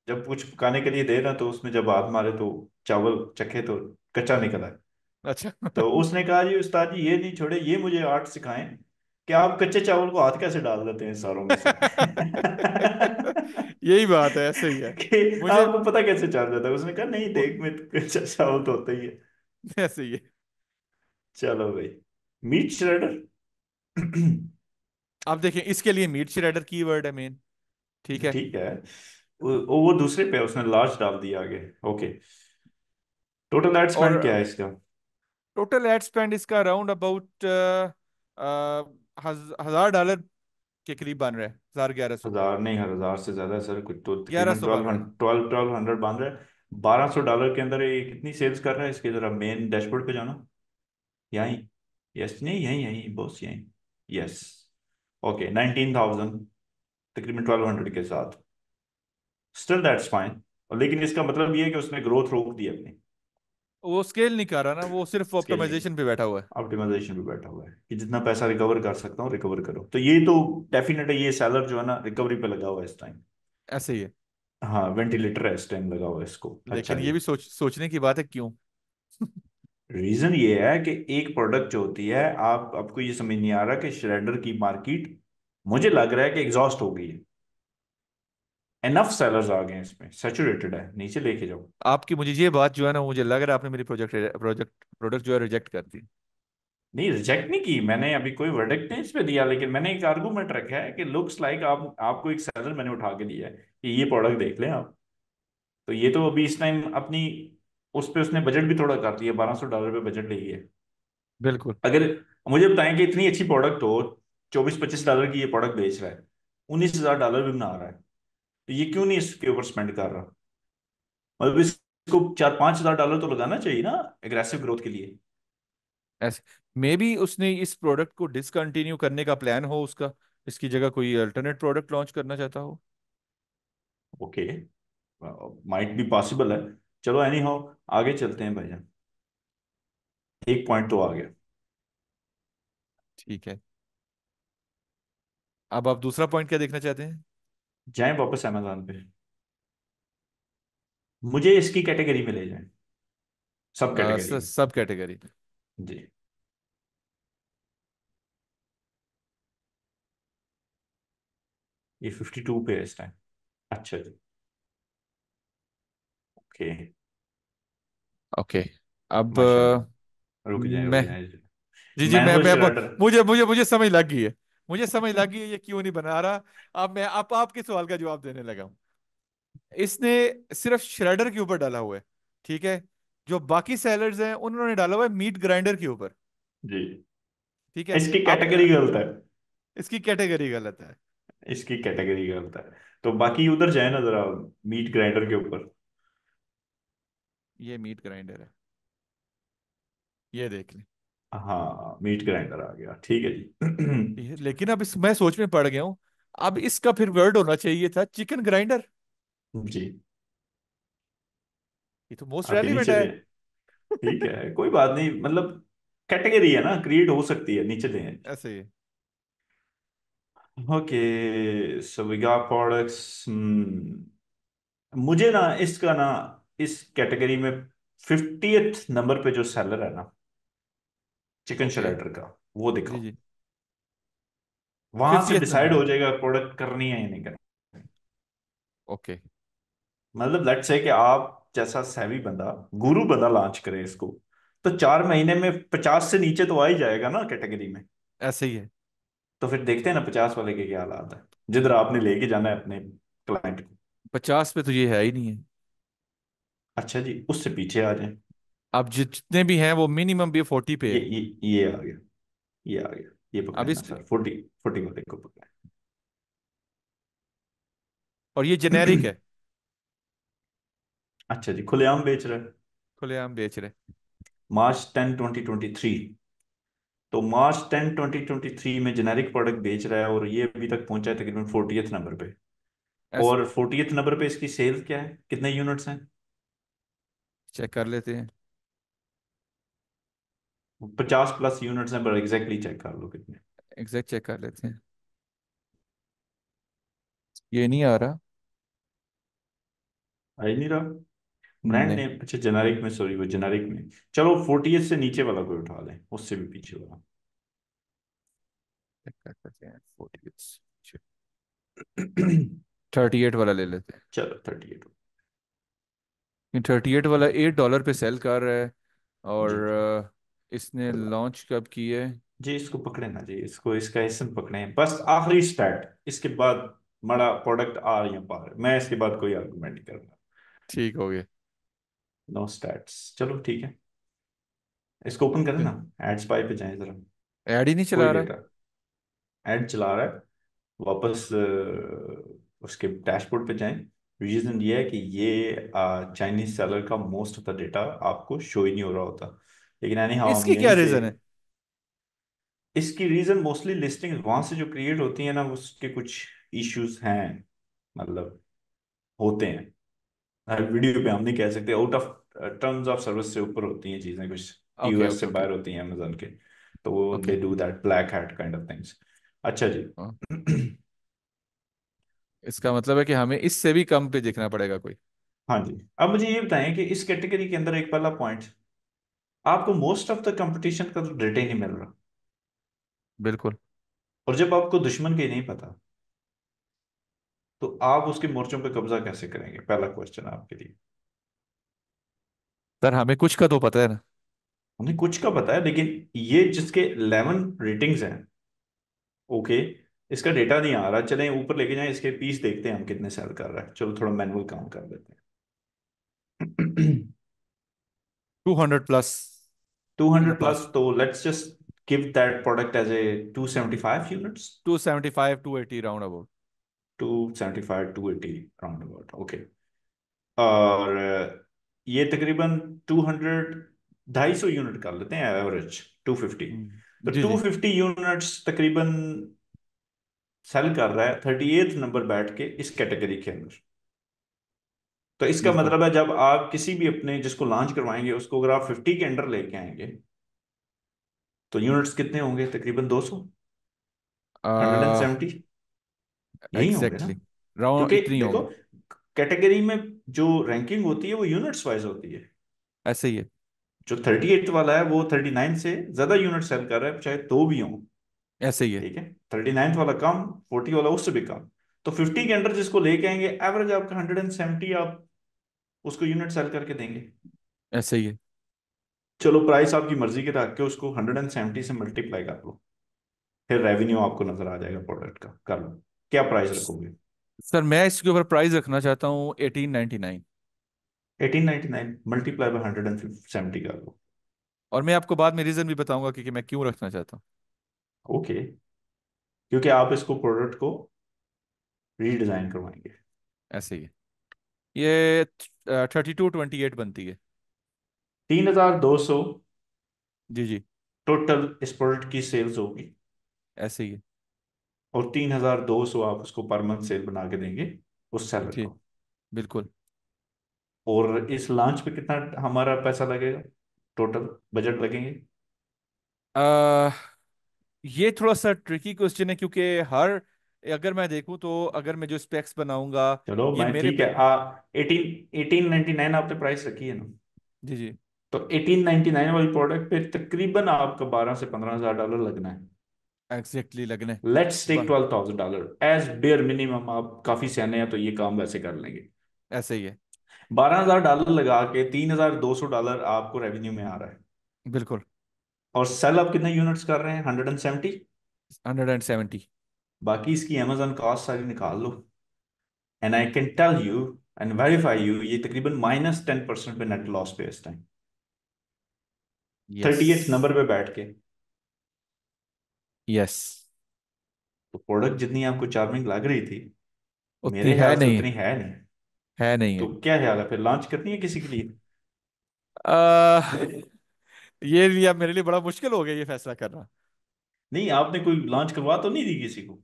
जब कुछ पकाने के लिए दे रहा तो उसमें जब हाथ मारे तो चावल चखे तो कच्चा निकला अच्छा तो उसने कहा जी उस्ताद जी ये नहीं छोड़े ये मुझे आर्ट सिखाएं कि आप कच्चे चावल को हाथ कैसे डाल देते हैं सारों में से? यही बात है ऐसे ही है कि मुझे आपको पता कैसे चल जाता है उसने कहा नहीं देख में कच्चा चावल तो होता ही है ऐसे ही है चलो भाई मीट श्रेडर आप देखें इसके लिए मीट श्रेडर की वर्ड है मेन ठीक है ठीक है वो, वो दूसरे पे उसने लार्ज डाल दिया आगे ओके टोटल एड स्पेंड क्या है इसका टोटल एड स्पेंड इसका अराउंड अबाउट हजार डॉलर के करीब बन रहे हजार ग्यारह सौ हजार नहीं हजार से ज्यादा सर कुछ तो ग्यारह सौ ट्वेल्व ट्वेल्व हंड्रेड बन रहे बारह सौ डॉलर के अंदर ये कितनी सेल्स कर रहा है इसके जरा मेन डैशबोर्ड पे जाना यहीं यस नहीं यहीं यहीं बॉस यहीं यस ओके नाइनटीन थाउजेंड तकरीबन ट्वेल्व हंड्रेड के साथ स्टिल दैट्स फाइन लेकिन इसका मतलब ये है कि उसने ग्रोथ रोक दी अपनी वो स्केल नहीं कर रहा ना वो सिर्फ ऑप्टिमाइजेशन पे बैठा हुआ है ऑप्टिमाइजेशन पे बैठा हुआ है कि जितना पैसा रिकवर कर सकता हूँ रिकवर करो तो ये तो डेफिनेट है ये सैलर जो है ना रिकवरी पे लगा हुआ है इस टाइम ऐसे ही है हाँ वेंटिलेटर है इस टाइम लगा हुआ है इसको अच्छा लेकिन ये भी सोच सोचने की बात है क्यों रीजन ये है कि एक प्रोडक्ट जो होती है आप आपको ये समझ नहीं आ रहा कि श्रेडर की मार्केट मुझे लग रहा है कि एग्जॉस्ट हो गई है एनफ सेलर्स आ गए इसमें सेचुरेटेड है नीचे लेके जाओ आपकी मुझे ये बात जो है ना मुझे लग रहा है आपने मेरी प्रोजेक्ट प्रोजेक्ट प्रोडक्ट जो है रिजेक्ट कर दी नहीं रिजेक्ट नहीं की मैंने अभी कोई वर्डिक्ट नहीं इस पे दिया लेकिन मैंने एक आर्गूमेंट रखा है कि लुक्स लाइक आप आपको एक सेलर मैंने उठा के दिया है कि ये प्रोडक्ट देख लें आप तो ये तो अभी इस टाइम अपनी उस पर उसने बजट भी थोड़ा कर दिया बारह सौ डॉलर पे बजट ले लिया बिल्कुल अगर मुझे बताएं कि इतनी अच्छी प्रोडक्ट हो चौबीस पच्चीस डॉलर की ये प्रोडक्ट बेच रहा है उन्नीस हजार डॉलर भी बना रहा है ये क्यों नहीं इसके ऊपर स्पेंड कर रहा मतलब इसको चार पांच हजार डॉलर तो लगाना चाहिए ना एग्रेसिव ग्रोथ के लिए मे बी उसने इस प्रोडक्ट को डिसकंटिन्यू करने का प्लान हो उसका इसकी जगह कोई अल्टरनेट प्रोडक्ट लॉन्च करना चाहता हो ओके माइट बी पॉसिबल है चलो एनी हो आगे चलते हैं भैया एक पॉइंट तो आ गया ठीक है अब आप दूसरा पॉइंट क्या देखना चाहते हैं जाएं वापस अमेजोन पे मुझे इसकी कैटेगरी में ले जाएं सब कैटेगरी सब कैटेगरी जी ये फिफ्टी टू पे है इस टाइम अच्छा जी ओके ओके अब रुक जाए मैं जी जी मैं मैं मुझे मुझे मुझे समझ लग गई है मुझे समझ लगी ये क्यों नहीं बना रहा अब मैं अब आपके सवाल का जवाब देने लगा हूँ इसने सिर्फ श्रेडर के ऊपर डाला हुआ है ठीक है जो बाकी सैलर्स हैं उन्होंने डाला हुआ है मीट ग्राइंडर के ऊपर जी ठीक है इसकी कैटेगरी गलत है इसकी कैटेगरी गलत है इसकी कैटेगरी गलत है तो बाकी उधर जाए ना जरा मीट ग्राइंडर के ऊपर ये मीट ग्राइंडर है ये देख लें हाँ मीट ग्राइंडर आ गया ठीक है जी लेकिन अब इस मैं सोच में पड़ गया हूँ अब इसका फिर वर्ड होना चाहिए था चिकन ग्राइंडर जी ये तो मोस्ट रेलिवेंट है ठीक है कोई बात नहीं मतलब कैटेगरी है ना क्रिएट हो सकती है नीचे दें ऐसे ही okay so we got products मुझे ना इसका ना इस कैटेगरी में फिफ्टीथ नंबर पे जो सेलर है ना चिकन शलेटर का वो दिखा जी, जी. वहां से डिसाइड हो जाएगा प्रोडक्ट करनी है या नहीं करनी ओके मतलब लेट्स से कि आप जैसा सेवी बंदा गुरु बंदा लॉन्च करे इसको तो चार महीने में पचास से नीचे तो आ ही जाएगा ना कैटेगरी में ऐसे ही है तो फिर देखते हैं ना पचास वाले के क्या हालात है जिधर आपने लेके जाना है अपने क्लाइंट को पचास पे तो ये है ही नहीं है अच्छा जी उससे पीछे आ जाए अब जितने भी हैं वो मिनिमम भी फोर्टी पे ये ये ये आ गया ये आ गया ये अब इस फोर्टी फोर्टी वाले को पकड़ना और ये जेनेरिक है अच्छा जी खुलेआम बेच रहे खुलेआम बेच रहे March ten twenty twenty three तो March ten twenty twenty three में जेनेरिक प्रोडक्ट बेच रहा है और ये अभी तक पहुंचा है तकरीबन फोर्टी नंबर पे ऐसे? और फोर्टी नंबर पे इसकी सेल क्या है कितने यूनिट्स हैं चेक कर लेते हैं पचास प्लस यूनिट्स हैं पर एग्जैक्टली चेक कर लो कितने एग्जैक्ट चेक कर लेते हैं ये नहीं आ रहा आई नहीं रहा ब्रांड नेम अच्छा जेनेरिक में सॉरी वो जेनेरिक में चलो फोर्टी से नीचे वाला कोई उठा लें उससे भी पीछे वाला थर्टी एट वाला ले लेते हैं चलो थर्टी एट वाला एट डॉलर पे सेल कर रहा है और इसने लॉन्च कब की है जी इसको पकड़े ना जी इसको इसका इसम पकड़े बस आखिरी स्टार्ट इसके बाद बड़ा प्रोडक्ट आ रही है बाहर मैं इसके बाद कोई आर्गुमेंट नहीं कर रहा ठीक हो गया नो स्टैट्स चलो ठीक है इसको ओपन करें ना एड्स बाय पे जाएं जरा एड ही नहीं चला रहा है एड चला रहा है वापस उसके डैशबोर्ड पे जाएं रीजन ये है कि ये चाइनीज सेलर का मोस्ट ऑफ द डेटा आपको शो ही नहीं हो रहा होता लेकिन एनी हाउ इसकी क्या रीजन है इसकी रीजन मोस्टली लिस्टिंग वहां से जो क्रिएट होती है ना उसके कुछ इश्यूज हैं मतलब होते हैं हर वीडियो पे हम नहीं कह सकते out of terms of service से ऊपर होती हैं चीजें कुछ okay, यूएस okay, से बाहर होती हैं अमेजोन के तो वो they do that black hat kind of things अच्छा जी हाँ। इसका मतलब है कि हमें इससे भी कम पे देखना पड़ेगा कोई हाँ जी अब मुझे ये बताएं कि इस कैटेगरी के अंदर एक पहला पॉइंट आपको मोस्ट ऑफ द कंपटीशन का तो डेटा ही नहीं मिल रहा बिल्कुल और जब आपको दुश्मन का ही नहीं पता तो आप उसके मोर्चों पे कब्जा कैसे करेंगे पहला क्वेश्चन आपके लिए सर हमें कुछ का तो पता है ना हमें कुछ का पता है लेकिन ये जिसके इलेवन रेटिंग्स हैं ओके इसका डेटा नहीं आ रहा चले ऊपर लेके जाए इसके पीस देखते हैं हम कितने सेल कर रहा है चलो थोड़ा मैनुअल काउंट कर देते हैं two hundred plus 200 plus so let's just give that product as a 275 units 275 280 roundabout 275 280 roundabout okay और ये तकरीबन 200 ढाई सौ यूनिट कर लेते हैं एवरेज 250 हम्म, तो 250 यूनिट्स तकरीबन सेल कर रहा है थर्टी एथ नंबर बैठ के इस कैटेगरी के अंदर तो इसका मतलब है जब आप किसी भी अपने जिसको लॉन्च करवाएंगे उसको अगर आप फिफ्टी के अंडर लेके आएंगे तो यूनिट्स कितने होंगे तकरीबन दो सौ uh, कैटेगरी में जो रैंकिंग होती है वो यूनिट्स वाइज होती है ऐसे ही है जो थर्टी एट वाला है वो थर्टी नाइन से ज्यादा यूनिट सेल कर रहा है चाहे दो भी हो ऐसे ही है ठीक है थर्टी नाइन्थ वाला कम फोर्टी वाला उससे भी कम तो फिफ्टी के अंडर जिसको लेके आएंगे एवरेज आपका हंड्रेड एंड सेवेंटी आप उसको यूनिट सेल करके देंगे ऐसे ही है चलो प्राइस आपकी मर्जी के रख के उसको हंड्रेड एंड सेवेंटी से मल्टीप्लाई कर लो फिर रेवेन्यू आपको नजर आ जाएगा प्रोडक्ट का कर लो क्या प्राइस रखोगे सर मैं इसके ऊपर प्राइस रखना चाहता हूँ eighteen ninety nine eighteen ninety nine multiply by hundred and seventy कर लो और मैं आपको बाद में रीजन भी बताऊंगा कि, मैं क्यों रखना चाहता हूँ ओके okay. क्योंकि आप इसको प्रोडक्ट को रीडिजाइन करवाएंगे ऐसे ही ये थर्टी टू ट्वेंटी एट बनती है तीन हजार दो सौ जी जी टोटल इस प्रोडक्ट की सेल्स होगी ऐसे ही और तीन हजार दो सौ आप उसको पर मंथ सेल बना के देंगे उस सेलर को बिल्कुल और इस लॉन्च पे कितना हमारा पैसा लगेगा टोटल बजट लगेंगे आ, ये थोड़ा सा ट्रिकी क्वेश्चन है क्योंकि हर अगर मैं देखूं तो अगर मैं जो स्पेक्स बनाऊंगा चलो ये मैं मेरे ठीक है आ, 18 1899 आपने प्राइस रखी है ना जी जी तो 1899 वाली प्रोडक्ट पे तकरीबन आपका 12 से 15000 डॉलर लगना है एग्जैक्टली exactly लगना है let's take 12000 dollar as bare minimum आप काफी सहने हैं तो ये काम वैसे कर लेंगे ऐसे ही है 12000 डॉलर लगा के 3200 डॉलर आपको रेवेन्यू में आ रहा है बिल्कुल और सेल आप कितने यूनिट्स कर रहे हैं 170 170 बाकी इसकी अमेजोन कॉस्ट सारी निकाल लो and I can tell you and verify you ये तकरीबन माइनस टेन परसेंट पे नेट लॉस पे इस टाइम थर्टी एट नंबर पे बैठ के यस तो प्रोडक्ट जितनी आपको चार्मिंग लग रही थी उतनी मेरे ख्याल से उतनी है नहीं है नहीं तो क्या ख्याल है फिर लॉन्च करनी है किसी के लिए आ, ये लिया मेरे लिए बड़ा मुश्किल हो गया ये फैसला करना नहीं आपने कोई लॉन्च करवा तो नहीं दी किसी को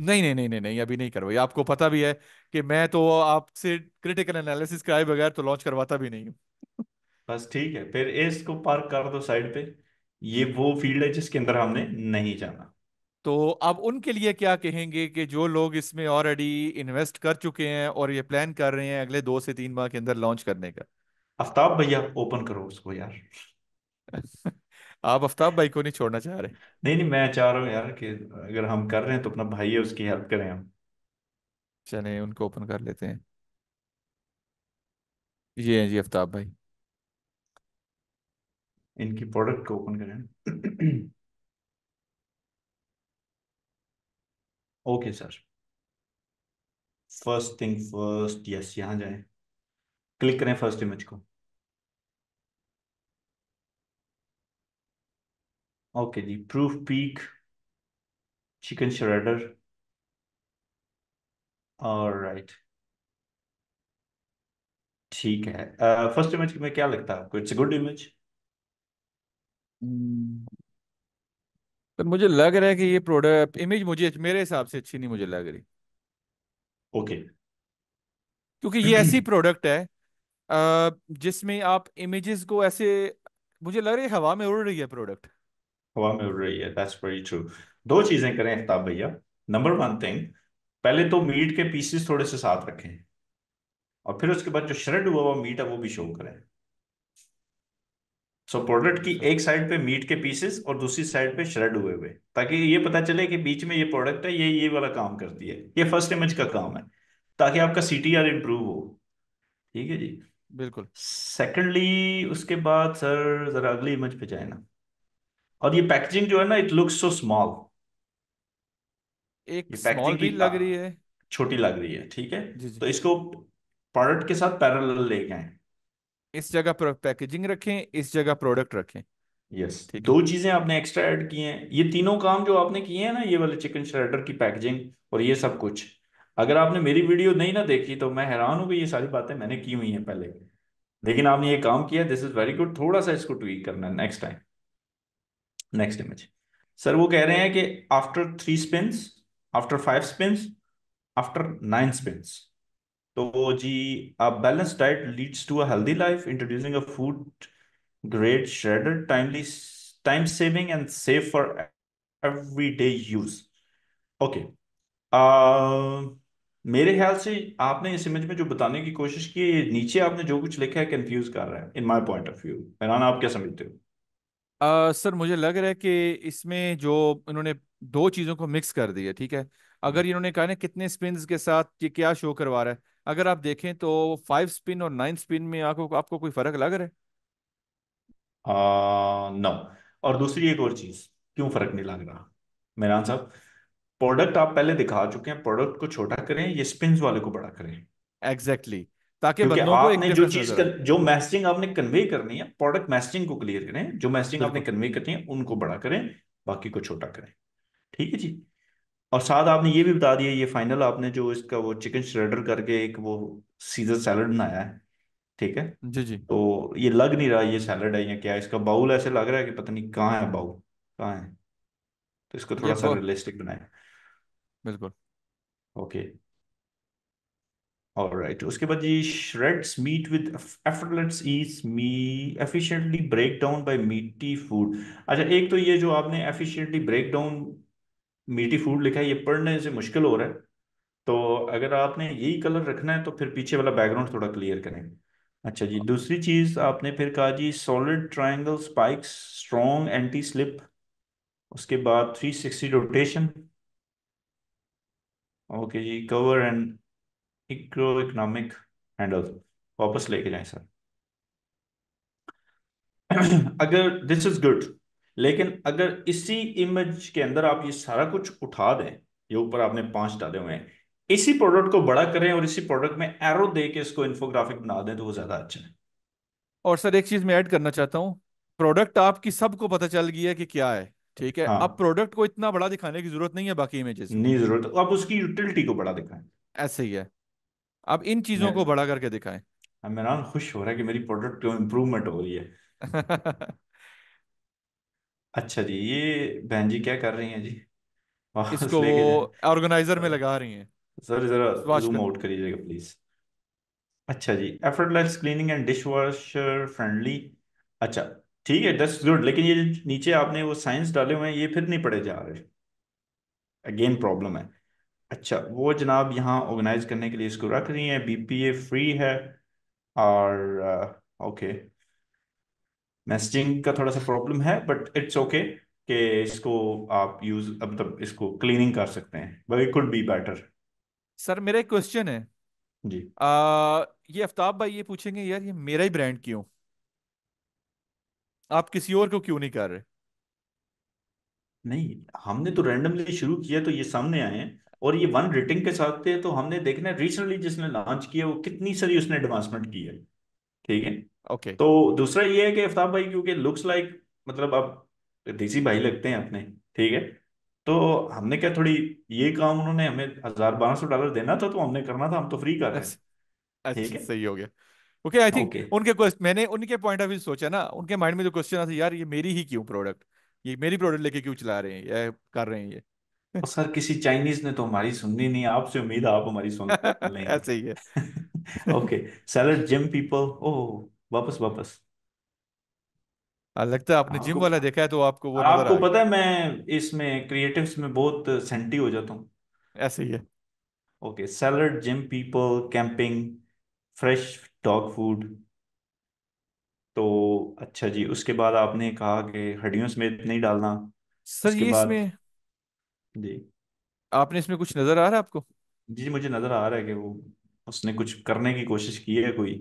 नहीं नहीं नहीं नहीं अभी नहीं करवाई आपको पता भी है कि मैं तो आपसे क्रिटिकल एनालिसिस कराए बगैर तो लॉन्च करवाता भी नहीं हूँ बस ठीक है फिर इसको पार्क कर दो साइड पे ये वो फील्ड है जिसके अंदर हमने नहीं जाना तो अब उनके लिए क्या कहेंगे कि जो लोग इसमें ऑलरेडी इन्वेस्ट कर चुके हैं और ये प्लान कर रहे हैं अगले दो से तीन माह के अंदर लॉन्च करने का आफ्ताब भैया ओपन करो उसको यार आप आफ्ताब भाई को नहीं छोड़ना चाह रहे नहीं नहीं मैं चाह रहा हूँ यार कि अगर हम कर रहे हैं तो अपना भाई है उसकी हेल्प करें हम चले उनको ओपन कर लेते हैं ये हैं जी आफ्ताब भाई इनकी प्रोडक्ट को ओपन करें okay sir first thing first yes यहाँ जाए क्लिक करें फर्स्ट इमेज को ओके जी प्रूफ पीक चिकन श्रेडर और राइट ठीक है फर्स्ट uh, इमेज में क्या लगता है आपको इट्स गुड इमेज तो मुझे लग रहा है कि ये प्रोडक्ट इमेज मुझे मेरे हिसाब से अच्छी नहीं मुझे लग रही ओके okay. क्योंकि ये ऐसी प्रोडक्ट है जिसमें आप इमेजेस को ऐसे मुझे लग रहा है हवा में उड़ रही है प्रोडक्ट हवा में उड़ रही है दैट्स वेरी ट्रू दो चीजें करें आफ्ताब भैया नंबर वन थिंग पहले तो मीट के पीसेस थोड़े से साथ रखें और फिर उसके बाद जो श्रेड हुआ हुआ मीट है वो भी शो करें सो so, प्रोडक्ट की एक साइड पे मीट के पीसेस और दूसरी साइड पे श्रेड हुए हुए ताकि ये पता चले कि बीच में ये प्रोडक्ट है ये ये वाला काम करती है ये फर्स्ट इमेज का काम है ताकि आपका सी टी आर इम्प्रूव हो ठीक है जी बिल्कुल सेकेंडली उसके बाद सर जरा अगली इमेज पे जाए ना और ये पैकेजिंग जो है ना इट लुक्स सो स्मॉल एक स्मॉल भी लग रही हाँ, है छोटी लग रही है ठीक है जी जी तो इसको प्रोडक्ट के साथ पैरल ले गए इस जगह पर पैकेजिंग रखें इस जगह प्रोडक्ट रखें यस ठीक दो चीजें आपने एक्स्ट्रा ऐड की हैं ये तीनों काम जो आपने किए हैं ना ये वाले चिकन श्रेडर की पैकेजिंग और ये सब कुछ अगर आपने मेरी वीडियो नहीं ना देखी तो मैं हैरान हूं कि ये सारी बातें मैंने की हुई हैं पहले लेकिन आपने ये काम किया दिस इज वेरी गुड थोड़ा सा इसको ट्वीक करना next time next image sir वो कह रहे हैं कि after three spins after five spins after nine spins तो जी a balance diet leads to a healthy life introducing a food great shredder timely time saving and safe for every day use okay मेरे ख्याल से आपने इस image में जो बताने की कोशिश की है नीचे आपने जो कुछ लिखा है कंफ्यूज कर रहा है in my point of view मैं आप क्या समझते हो आ, सर मुझे लग रहा है कि इसमें जो इन्होंने दो चीज़ों को मिक्स कर दिया ठीक है अगर हम्म। इन्होंने कहा ना कितने स्पिन के साथ ये क्या शो करवा रहा है अगर आप देखें तो फाइव स्पिन और नाइन स्पिन में आपको आपको कोई फर्क लग रहा है नो और दूसरी एक और चीज क्यों फर्क नहीं लग रहा मेहरान साहब प्रोडक्ट आप पहले दिखा चुके हैं प्रोडक्ट को छोटा करें ये स्पिन वाले को बड़ा करें एग्जैक्टली ताकि बंदों को एक जो चीज कर, जो मैसेजिंग आपने कन्वे करनी है प्रोडक्ट मैसेजिंग को क्लियर करें जो मैसेजिंग आपने कन्वे करनी है उनको बड़ा करें बाकी को छोटा करें ठीक है जी और साथ आपने ये भी बता दिया ये फाइनल आपने जो इसका वो चिकन श्रेडर करके एक वो सीजर सैलड बनाया है ठीक है जी जी तो ये लग नहीं रहा ये सैलड है या क्या इसका बाउल ऐसे लग रहा है कि पता नहीं कहाँ है बाउल कहाँ है तो इसको थोड़ा सा रियलिस्टिक बनाया बिल्कुल ओके right. उसके बाद जी shreds meat with effortless ease me efficiently break down by meaty food अच्छा एक तो ये जो आपने efficiently break down meaty food लिखा है ये पढ़ने से मुश्किल हो रहा है तो अगर आपने यही कलर रखना है तो फिर पीछे वाला बैकग्राउंड थोड़ा क्लियर करें अच्छा जी दूसरी चीज आपने फिर कहा जी solid triangle spikes strong anti slip उसके बाद 360 रोटेशन ओके जी कवर एंड इक्रो इकोनॉमिक हैंडल वापस लेके जाए सर अगर दिस इज गुड लेकिन अगर इसी इमेज के अंदर आप ये सारा कुछ उठा दें ये ऊपर आपने पांच डाले हुए हैं इसी प्रोडक्ट को बड़ा करें और इसी प्रोडक्ट में एरो दे के इसको इन्फोग्राफिक बना दें तो वो ज्यादा अच्छा है और सर एक चीज मैं ऐड करना चाहता हूँ प्रोडक्ट आपकी सबको पता चल गई है कि क्या है ठीक है हाँ। अब प्रोडक्ट को इतना बड़ा दिखाने की जरूरत नहीं है बाकी इमेजेस नहीं जरूरत अब उसकी यूटिलिटी को बड़ा दिखाएं ऐसे ही है आप इन चीजों को बड़ा करके दिखाएं इमरान खुश हो रहा है कि मेरी प्रोडक्ट क्यों इम्प्रूवमेंट हो रही है अच्छा जी ये बहन जी क्या कर रही हैं जी इसको वो ऑर्गेनाइजर में लगा रही हैं सर जरा जूम आउट कर करिएगा प्लीज अच्छा जी effortless cleaning and dishwasher friendly अच्छा ठीक है दैट्स गुड लेकिन ये नीचे आपने वो साइंस डाले हुए हैं ये फिर नहीं पढ़े जा रहे अगेन प्रॉब्लम है अच्छा वो जनाब यहाँ ऑर्गेनाइज करने के लिए इसको रख रही हैं बीपीए फ्री है और ओके uh, मैसेजिंग का थोड़ा सा प्रॉब्लम है बट इट्स ओके कि इसको आप यूज मतलब इसको क्लीनिंग कर सकते हैं but it could be better sir मेरा एक क्वेश्चन है जी आ, ये आफ्ताब भाई ये पूछेंगे यार ये मेरा ही ब्रांड क्यों आप किसी और को क्यों नहीं कर रहे नहीं हमने तो रैंडमली शुरू किया तो ये सामने आए हैं और ये वन रेटिंग के साथ थे तो हमने देखना है रिसेंटली जिसने लॉन्च किया वो कितनी सारी उसने एडवांसमेंट की है ठीक है ओके तो दूसरा ये है कि आफ्ताब भाई क्योंकि लुक्स लाइक मतलब आप देसी भाई लगते हैं अपने ठीक है तो हमने क्या थोड़ी ये काम उन्होंने हमें हजार बारह सौ डॉलर देना था तो हमने करना था हम तो फ्री कर रहे हैं अच्छा, ठीक है अच्छा, सही हो गया ओके आई थिंक उनके मैंने उनके पॉइंट ऑफ व्यू सोचा ना उनके माइंड में जो क्वेश्चन आता यार ये मेरी ही क्यों प्रोडक्ट ये मेरी प्रोडक्ट लेके क्यों चला रहे हैं या कर रहे हैं ये और सर किसी चाइनीज ने तो हमारी सुननी नहीं आपसे उम्मीद है आप हमारी सुन लेंगे ऐसे ही है ओके सैलर जिम पीपल ओ वापस वापस आ, लगता तो है आपने जिम आपको वाला देखा है तो आपको वो नजर आ आपको पता है मैं इसमें क्रिएटिव्स में बहुत सेंटी हो जाता हूँ गया ऐसे ही है okay salad gym people camping fresh dog food तो अच्छा जी उसके बाद आपने कहा कि हड्डियों समेत नहीं डालना सर उसके ये बाद इसमें जी आपने इसमें कुछ नजर आ रहा है आपको जी मुझे नजर आ रहा है कि वो उसने कुछ करने की कोशिश की है कोई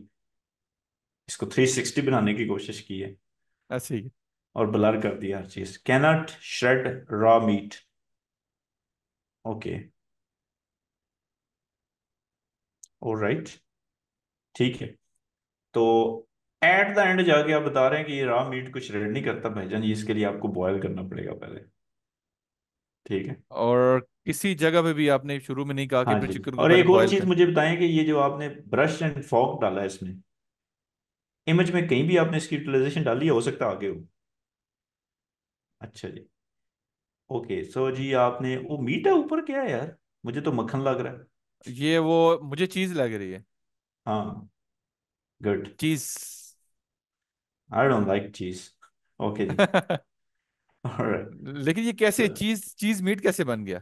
इसको थ्री सिक्सटी बनाने की कोशिश की है ऐसे हाँ, ही और ब्लर कर दिया हर चीज cannot shred raw meat okay right ठीक है तो एट द एंड जाके आप बता रहे हैं कि ये रॉ मीट कुछ रेड नहीं करता भाईजान ये इसके लिए आपको बॉयल करना पड़ेगा पहले ठीक है और किसी जगह पे भी आपने शुरू में नहीं कहा हाँ कि जी चिकन और एक और चीज मुझे बताएं कि ये जो आपने ब्रश एंड फॉक डाला है इसमें इमेज में कहीं भी आपने इसकी यूटिलाइजेशन डाली है हो सकता आगे हो अच्छा जी ओके सो जी आपने वो मीट है ऊपर क्या है यार मुझे तो मक्खन लग रहा है ये वो मुझे चीज लग रही है हाँ good cheese I don't like cheese okay जी लेकिन ये कैसे चीज चीज मीट कैसे बन गया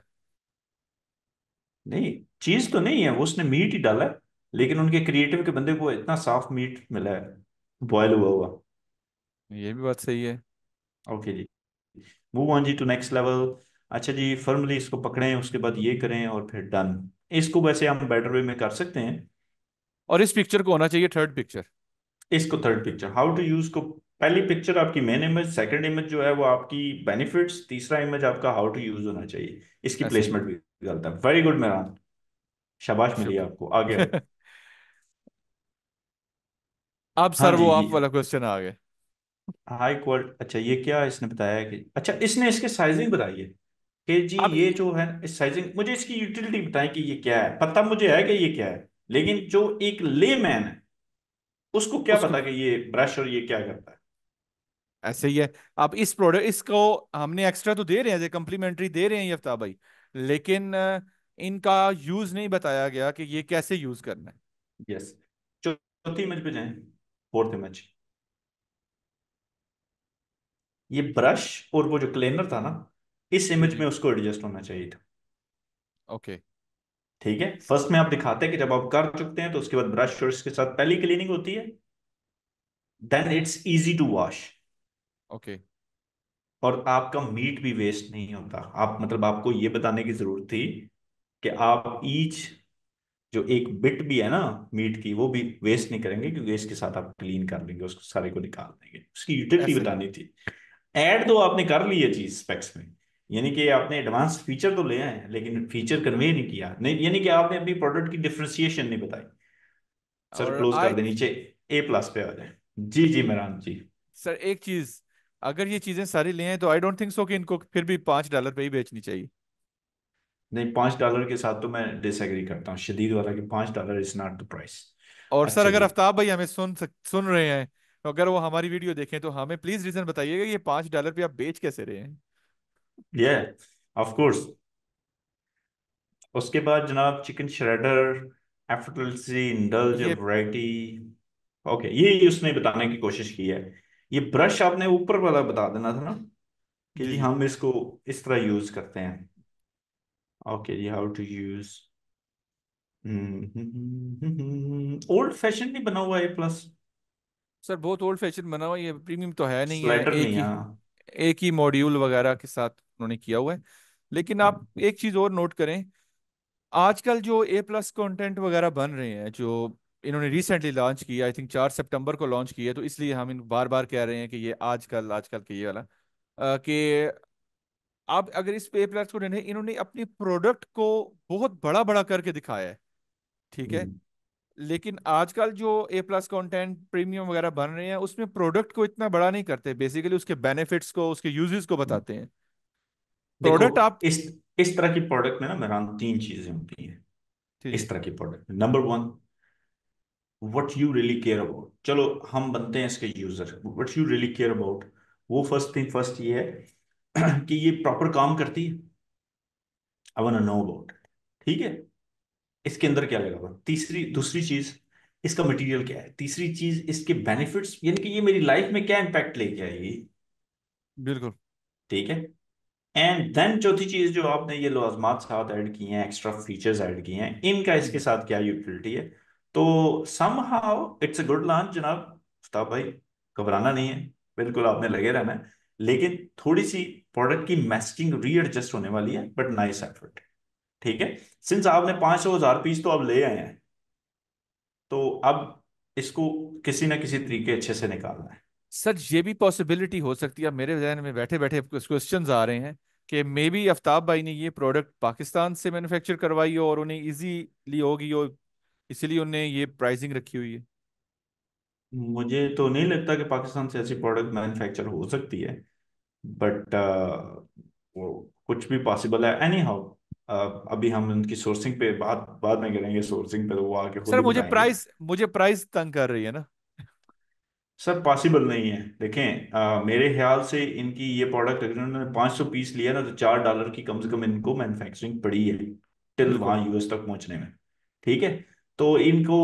नहीं चीज तो नहीं है वो उसने मीट ही डाला है लेकिन उनके क्रिएटिव के बंदे को इतना साफ मीट मिला है बॉयल हुआ हुआ ये भी बात सही है ओके जी मूव ऑन जी टू नेक्स्ट लेवल अच्छा जी फर्मली इसको पकड़ें उसके बाद ये करें और फिर डन इसको वैसे हम बेटर वे में कर सकते हैं और इस पिक्चर को होना चाहिए थर्ड पिक्चर इसको third picture how to use को पहली पिक्चर आपकी मेन इमेज सेकंड इमेज जो है वो आपकी बेनिफिट्स तीसरा इमेज आपका हाउ टू यूज होना चाहिए इसकी प्लेसमेंट भी गलत है वेरी गुड मेरा शाबाश मिली आपको आगे अब सर हाँ वो आप वाला क्वेश्चन आ गए हाई क्वालिटी अच्छा ये क्या इसने बताया कि अच्छा इसने इसके साइजिंग बताई है कि जी ये जो है इस साइजिंग मुझे इसकी यूटिलिटी बताएं कि ये क्या है पता मुझे है कि ये क्या है लेकिन जो एक लेमैन है उसको क्या उसको... पता कि ये ब्रश और ये क्या करता है ऐसे ही है अब इस प्रोडक्ट इसको हमने एक्स्ट्रा तो दे रहे हैं कंप्लीमेंट्री दे रहे हैं यफ्ता भाई लेकिन इनका यूज नहीं बताया गया कि ये कैसे यूज करना है यस चौथी इमेज पे जाएं फोर्थ इमेज ये ब्रश और वो जो क्लेनर था ना इस इमेज में उसको एडजस्ट होना चाहिए था ओके okay. ठीक है फर्स्ट में आप दिखाते हैं कि जब आप कर चुकते हैं तो उसके बाद ब्रश और इसके साथ पहली क्लीनिंग होती है then it's easy to wash okay और आपका मीट भी वेस्ट नहीं होता आप मतलब आपको ये बताने की जरूरत थी कि आप ईच जो एक बिट भी है ना मीट की वो भी वेस्ट नहीं करेंगे क्योंकि इसके साथ आप क्लीन कर लेंगे उसको सारे को निकाल देंगे उसकी यूटिलिटी बतानी थी एड तो आपने कर ली है चीज स्पेक्स में यानी कि आपने एडवांस फीचर तो ले आए लेकिन फीचर कन्वे नहीं किया नहीं यानी कि आपने अपनी प्रोडक्ट की डिफ्रेंसिएशन नहीं बताई सर क्लोज कर दे नीचे ए प्लस पे आ जाए जी जी मेहरान जी सर एक चीज अगर ये चीजें सारी ले आए तो आई डोंट थिंक सो कि इनको फिर भी पांच डॉलर पे ही बेचनी चाहिए नहीं पांच डॉलर के साथ तो मैं डिसएग्री करता हूँ शदीद वाला कि पांच dollar is not the price और सर अच्छा अगर अफ्ताब भाई हमें सुन सक, सुन रहे हैं तो अगर वो हमारी वीडियो देखें तो हमें प्लीज रीजन बताइएगा ये पांच डॉलर पे आप बेच कैसे रहे हैं yeah of course उसके बाद जनाब chicken shredder effortlessly indulge variety okay ये उसने बताने की कोशिश की है ये ब्रश आपने ऊपर वाला बता देना था ना कि जी हम इसको इस तरह यूज करते हैं ओके जी how to use old fashion नहीं बना हुआ है प्लस सर बहुत ओल्ड फैशन बना हुआ ये प्रीमियम तो है नहीं है एक नहीं ही एक ही मॉड्यूल हाँ। वगैरह के साथ उन्होंने किया हुआ है लेकिन आप हम्म। एक चीज और नोट करें आजकल जो ए प्लस कॉन्टेंट वगैरह बन रहे हैं जो इन्होंने रिसेंटली लॉन्च किया आई थिंक चार सितंबर को लॉन्च किया तो इसलिए हम इन बार बार कह रहे हैं कि ये आजकल आजकल के ये वाला कि आप अगर इस पे प्लस को लेने इन्होंने अपनी प्रोडक्ट को बहुत बड़ा बड़ा करके दिखाया है ठीक है हम्म। लेकिन आजकल जो ए प्लस कॉन्टेंट प्रीमियम वगैरह बन रहे हैं उसमें प्रोडक्ट को इतना बड़ा नहीं करते बेसिकली उसके बेनिफिट्स को उसके यूजेस को हम्म। बताते हैं प्रोडक्ट आप इस इस तरह की प्रोडक्ट में ना मेरा तीन चीजें होती हैं इस तरह की product number one what you really care about चलो हम बनते हैं इसके user what you really care about वो फर्स्ट थिंग फर्स्ट ये है कि ये प्रॉपर काम करती है आई वांट नो अबाउट ठीक है इसके अंदर क्या लगा हुआ तीसरी दूसरी चीज इसका मटेरियल क्या है तीसरी चीज इसके बेनिफिट्स यानी कि ये मेरी लाइफ में क्या इंपैक्ट लेके आएगी बिल्कुल ठीक है एंड देन चौथी चीज जो आपने ये लाजमात साथ ऐड किए हैं एक्स्ट्रा फीचर्स ऐड किए हैं इनका हम्म। इसके साथ क्या यूटिलिटी है तो somehow it's a good launch जनाब आफ्ताब भाई घबराना नहीं है बिल्कुल आपने लगे रहना है लेकिन थोड़ी सी प्रोडक्ट की मैसेजिंग रीएडजस्ट होने वाली है बट नाइस एफर्ट ठीक है सिंस आपने पांच सौ हजार पीस तो अब ले आए हैं तो अब इसको किसी ना किसी तरीके अच्छे से निकालना है सर ये भी पॉसिबिलिटी हो सकती है मेरे जहन में बैठे बैठे क्वेश्चन आ रहे हैं कि मे बी आफ्ताब भाई ने ये प्रोडक्ट पाकिस्तान से मैन्युफैक्चर करवाई हो और उन्हें ईजीली होगी हो इसलिए उन्हें ये प्राइसिंग रखी हुई है मुझे तो नहीं लगता कि पाकिस्तान से ऐसी प्रोडक्ट मैन्युफैक्चर हो सकती है बट uh, वो कुछ भी पॉसिबल है एनी हाउ uh, अभी हम उनकी सोर्सिंग पे बात बाद में करेंगे सोर्सिंग पे तो वो आके सर मुझे प्राइस मुझे प्राइस तंग कर रही है ना सर पॉसिबल नहीं है देखें आ, मेरे ख्याल से इनकी ये प्रोडक्ट अगर उन्होंने पाँच सौ पीस लिया ना तो चार डॉलर की कम से कम इनको मैन्युफैक्चरिंग पड़ी है टिल वहां यूएस तक पहुँचने में ठीक है तो इनको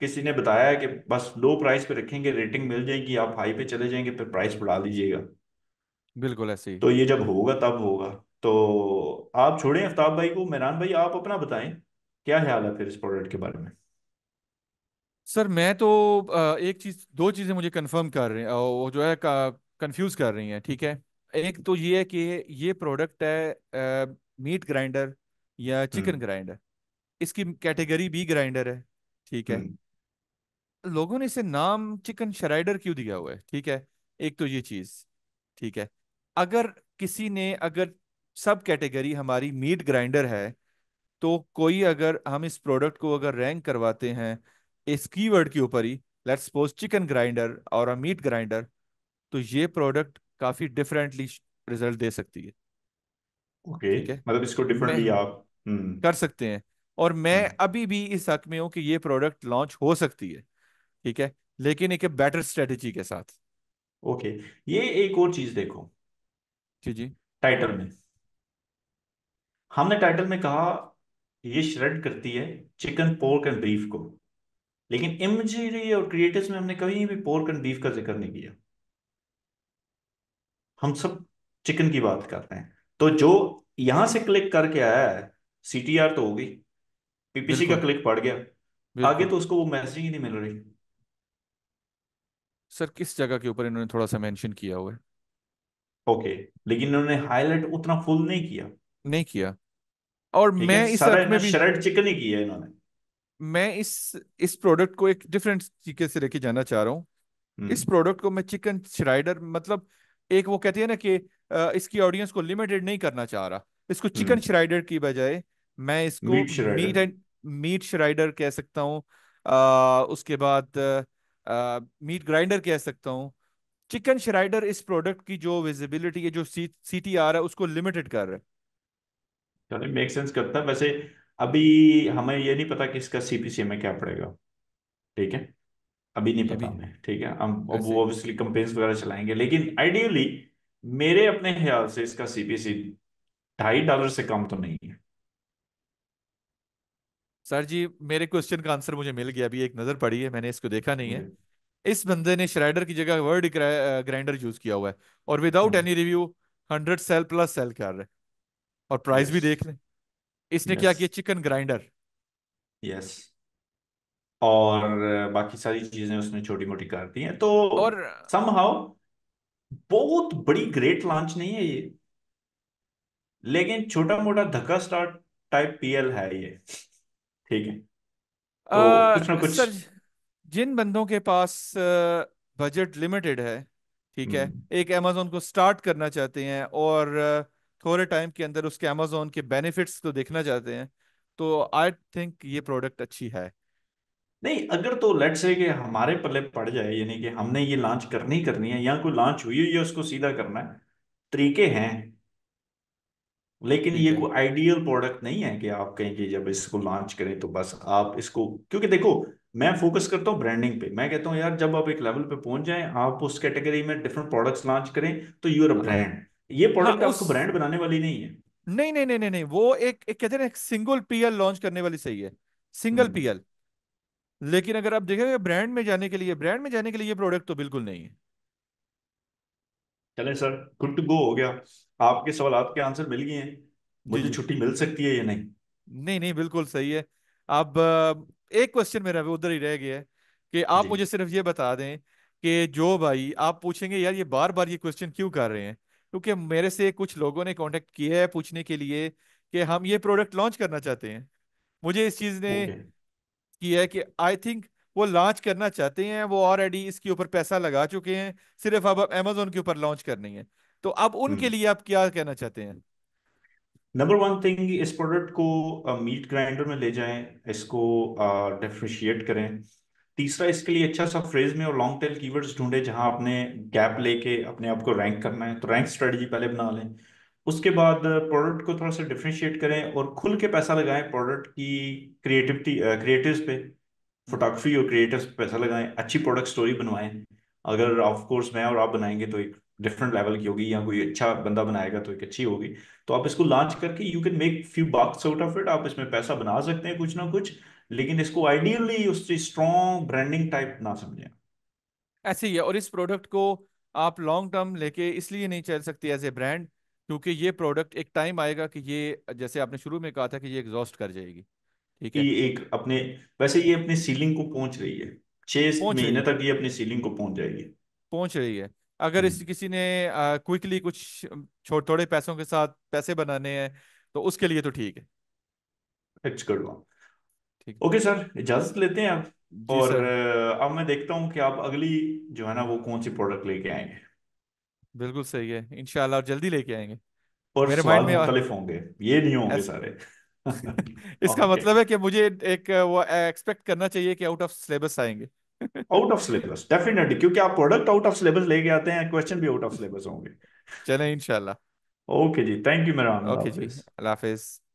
किसी ने बताया कि बस लो प्राइस पे रखेंगे रेटिंग मिल जाएगी आप हाई पे चले जाएंगे फिर प्राइस बढ़ा दीजिएगा बिल्कुल ऐसे तो ये जब होगा तब होगा तो आप छोड़ें आफ्ताब भाई को मेहरान भाई आप अपना बताएं क्या ख्याल है फिर इस प्रोडक्ट के बारे में सर मैं तो एक चीज दो चीजें मुझे कंफर्म कर रही हैं वो जो है कंफ्यूज कर रही हैं ठीक है एक तो ये है कि ये प्रोडक्ट है मीट ग्राइंडर या चिकन ग्राइंडर हम्म। इसकी कैटेगरी भी ग्राइंडर है ठीक है हम्म। लोगों ने इसे नाम चिकन शराइडर क्यों दिया हुआ है ठीक है एक तो ये चीज ठीक है अगर किसी ने अगर सब कैटेगरी हमारी मीट ग्राइंडर है तो कोई अगर हम इस प्रोडक्ट को अगर रैंक करवाते हैं इस कीवर्ड के ऊपर ही लेट्स सपोज चिकन ग्राइंडर और अ मीट ग्राइंडर तो ये प्रोडक्ट काफी डिफरेंटली रिजल्ट दे सकती है ओके okay. मतलब इसको डिफरेंटली आप हम्म। कर सकते हैं और मैं हम्म। अभी भी इस हक में हूं कि ये प्रोडक्ट लॉन्च हो सकती है ठीक है लेकिन एक बेटर स्ट्रेटेजी के साथ ओके okay. ये एक और चीज देखो जी जी टाइटल में हमने टाइटल में कहा ये श्रेड करती है चिकन पोर्क एंड बीफ को लेकिन इमेजरी और क्रिएटिव में हमने कभी भी पोर्क एंड बीफ का जिक्र नहीं किया हम सब चिकन की बात करते हैं तो जो यहां से क्लिक करके आया है सीटीआर तो होगी पीपीसी का क्लिक पड़ गया आगे तो उसको वो मैसेज ही नहीं मिल रही सर किस जगह के ऊपर इन्होंने थोड़ा सा मेंशन किया हुआ है ओके लेकिन इन्होंने हाईलाइट उतना फुल नहीं किया नहीं किया और मैं इस में भी शर्ट चिकन ही किया इन्होंने मैं इस इस प्रोडक्ट को एक डिफरेंट तरीके से लेके जाना चाह रहा हूँ हम्म। इस प्रोडक्ट को मैं चिकन श्राइडर मतलब एक वो कहती है ना कि इसकी ऑडियंस को लिमिटेड नहीं करना चाह रहा इसको चिकन हम्म। श्राइडर की बजाय मैं इसको मीट एंड मीट श्राइडर कह सकता हूँ उसके बाद मीट ग्राइंडर कह सकता हूँ चिकन श्राइडर इस प्रोडक्ट की जो विजिबिलिटी है जो सी टी आर है उसको लिमिटेड कर रहा है मेक सेंस करता है वैसे अभी हमें ये नहीं पता कि इसका सीपीसी में क्या पड़ेगा ठीक है अभी नहीं पता हमें ठीक है हम अब वो ऑब्वियसली कंपेन्स वगैरह चलाएंगे लेकिन आइडियली मेरे अपने ख्याल से इसका सीपीसी ढाई डॉलर से कम तो नहीं है सर जी मेरे क्वेश्चन का आंसर मुझे मिल गया अभी एक नजर पड़ी है मैंने इसको देखा नहीं है हम्म। इस बंदे ने श्राइडर की जगह वर्ड ग्राइंडर यूज किया हुआ है और without any review hundred sale plus sale कर रहे और प्राइस भी देख रहे इसने yes. क्या किया चिकन ग्राइंडर यस yes. और बाकी सारी चीजें उसने छोटी मोटी कर दी हैं तो और समहाउ बहुत बड़ी ग्रेट लॉन्च नहीं है ये लेकिन छोटा मोटा धक्का स्टार्ट टाइप पीएल है ये ठीक है तो आ, कुछ ना कुछ सर जिन बंदों के पास बजट लिमिटेड है ठीक है हम्म। एक अमेजोन को स्टार्ट करना चाहते हैं और थोड़े टाइम के अंदर उसके अमेजोन के बेनिफिट्स को देखना चाहते हैं तो आई थिंक ये प्रोडक्ट अच्छी है नहीं अगर तो लेट से कि हमारे पल्ले पड़ जाए यानी कि हमने ये लॉन्च करनी करनी है या कोई लॉन्च हुई है उसको सीधा करना है तरीके हैं लेकिन ये कोई आइडियल प्रोडक्ट नहीं है कि आप कहें कि जब इसको लॉन्च करें तो बस आप इसको क्योंकि देखो मैं फोकस करता हूँ ब्रांडिंग पे मैं कहता हूँ यार जब आप एक लेवल पे पहुंच जाएं आप उस कैटेगरी में डिफरेंट प्रोडक्ट्स लॉन्च करें तो यू आर ब्रांड ये प्रोडक्ट हाँ, आपको ब्रांड बनाने वाली नहीं है नहीं नहीं नहीं नहीं, नहीं वो एक, एक कहते हैं सिंगल पीएल लॉन्च करने वाली सही है सिंगल पीएल हम्म। लेकिन अगर आप देखेंगे ब्रांड में जाने के लिए ब्रांड में जाने के लिए ये प्रोडक्ट तो बिल्कुल नहीं है चले सर गुड टू गो हो गया आपके सवाल आपके आंसर मिल गए हैं मुझे छुट्टी मिल सकती है या नहीं नहीं नहीं बिल्कुल सही है अब एक क्वेश्चन मेरा भी उधर ही रह गया है कि आप मुझे सिर्फ ये बता दें कि जो भाई आप पूछेंगे यार ये बार बार ये क्वेश्चन क्यों कर रहे हैं क्योंकि मेरे से कुछ लोगों ने कांटेक्ट किया है पूछने के लिए कि हम ये प्रोडक्ट लॉन्च करना चाहते हैं मुझे इस चीज़ ने किया है कि आई थिंक वो लॉन्च करना चाहते हैं वो ऑलरेडी इसके ऊपर पैसा लगा चुके हैं सिर्फ अब अमेजोन के ऊपर लॉन्च करनी है तो अब उनके हम्म। लिए आप क्या कहना चाहते हैं नंबर वन थिंग इस प्रोडक्ट को मीट ग्राइंडर में ले जाएं इसको डिफ्रेंशिएट करें तीसरा इसके लिए अच्छा सा फ्रेज में और लॉन्ग टेल कीवर्ड्स ढूंढे जहां आपने गैप लेके अपने आप को रैंक करना है तो रैंक स्ट्रेटजी पहले बना लें उसके बाद प्रोडक्ट को थोड़ा सा डिफ्रेंशिएट करें और खुल के पैसा लगाएं प्रोडक्ट की क्रिएटिविटी क्रिएटिव पे फोटोग्राफी और क्रिएटिव पे पैसा लगाएं अच्छी प्रोडक्ट स्टोरी बनवाएं अगर ऑफ कोर्स मैं और आप बनाएंगे तो एक डिफरेंट लेवल की होगी या कोई अच्छा बंदा बनाएगा तो एक अच्छी होगी तो आप इसको लॉन्च करके you can make few bucks out of it आप इसमें पैसा बना सकते हैं कुछ ना कुछ लेकिन इसको आइडियली उससे स्ट्रॉन्ग ब्रांडिंग टाइप ना समझे ऐसे ही है और इस प्रोडक्ट को आप लॉन्ग टर्म लेके इसलिए नहीं चल सकती एज ए ब्रांड क्योंकि ये प्रोडक्ट एक टाइम आएगा कि ये जैसे आपने शुरू में कहा था कि ये एग्जॉस्ट कर जाएगी ठीक है ये एक अपने वैसे ये अपने सीलिंग को पहुंच रही है छह महीने तक ये अपने सीलिंग को पहुंच जाएगी पहुंच रही है अगर इस हम्म। किसी ने क्विकली कुछ छोटे थोड़े पैसों के साथ पैसे बनाने हैं तो उसके लिए तो ठीक है फिक्स करवाओ ठीक ओके सर इजाजत लेते हैं आप जी और सर अब मैं देखता हूँ कि आप अगली जो है ना वो कौन सी प्रोडक्ट लेके आएंगे बिल्कुल सही है इनशाला और जल्दी लेके आएंगे और मेरे माइंड में मुख्तलिफ होंगे ये नहीं होंगे ऐस- सारे इसका ओके मतलब है कि मुझे एक वो एक्सपेक्ट करना चाहिए कि आउट ऑफ सिलेबस आएंगे आउट ऑफ सिलेबस डेफिनेटली क्योंकि आप प्रोडक्ट आउट ऑफ सिलेबस लेके आते हैं क्वेश्चन भी आउट ऑफ सिलेबस होंगे चलें इंशाल्लाह ओके जी थैंक यू मेरा ओके जी अल्लाह हाफिज़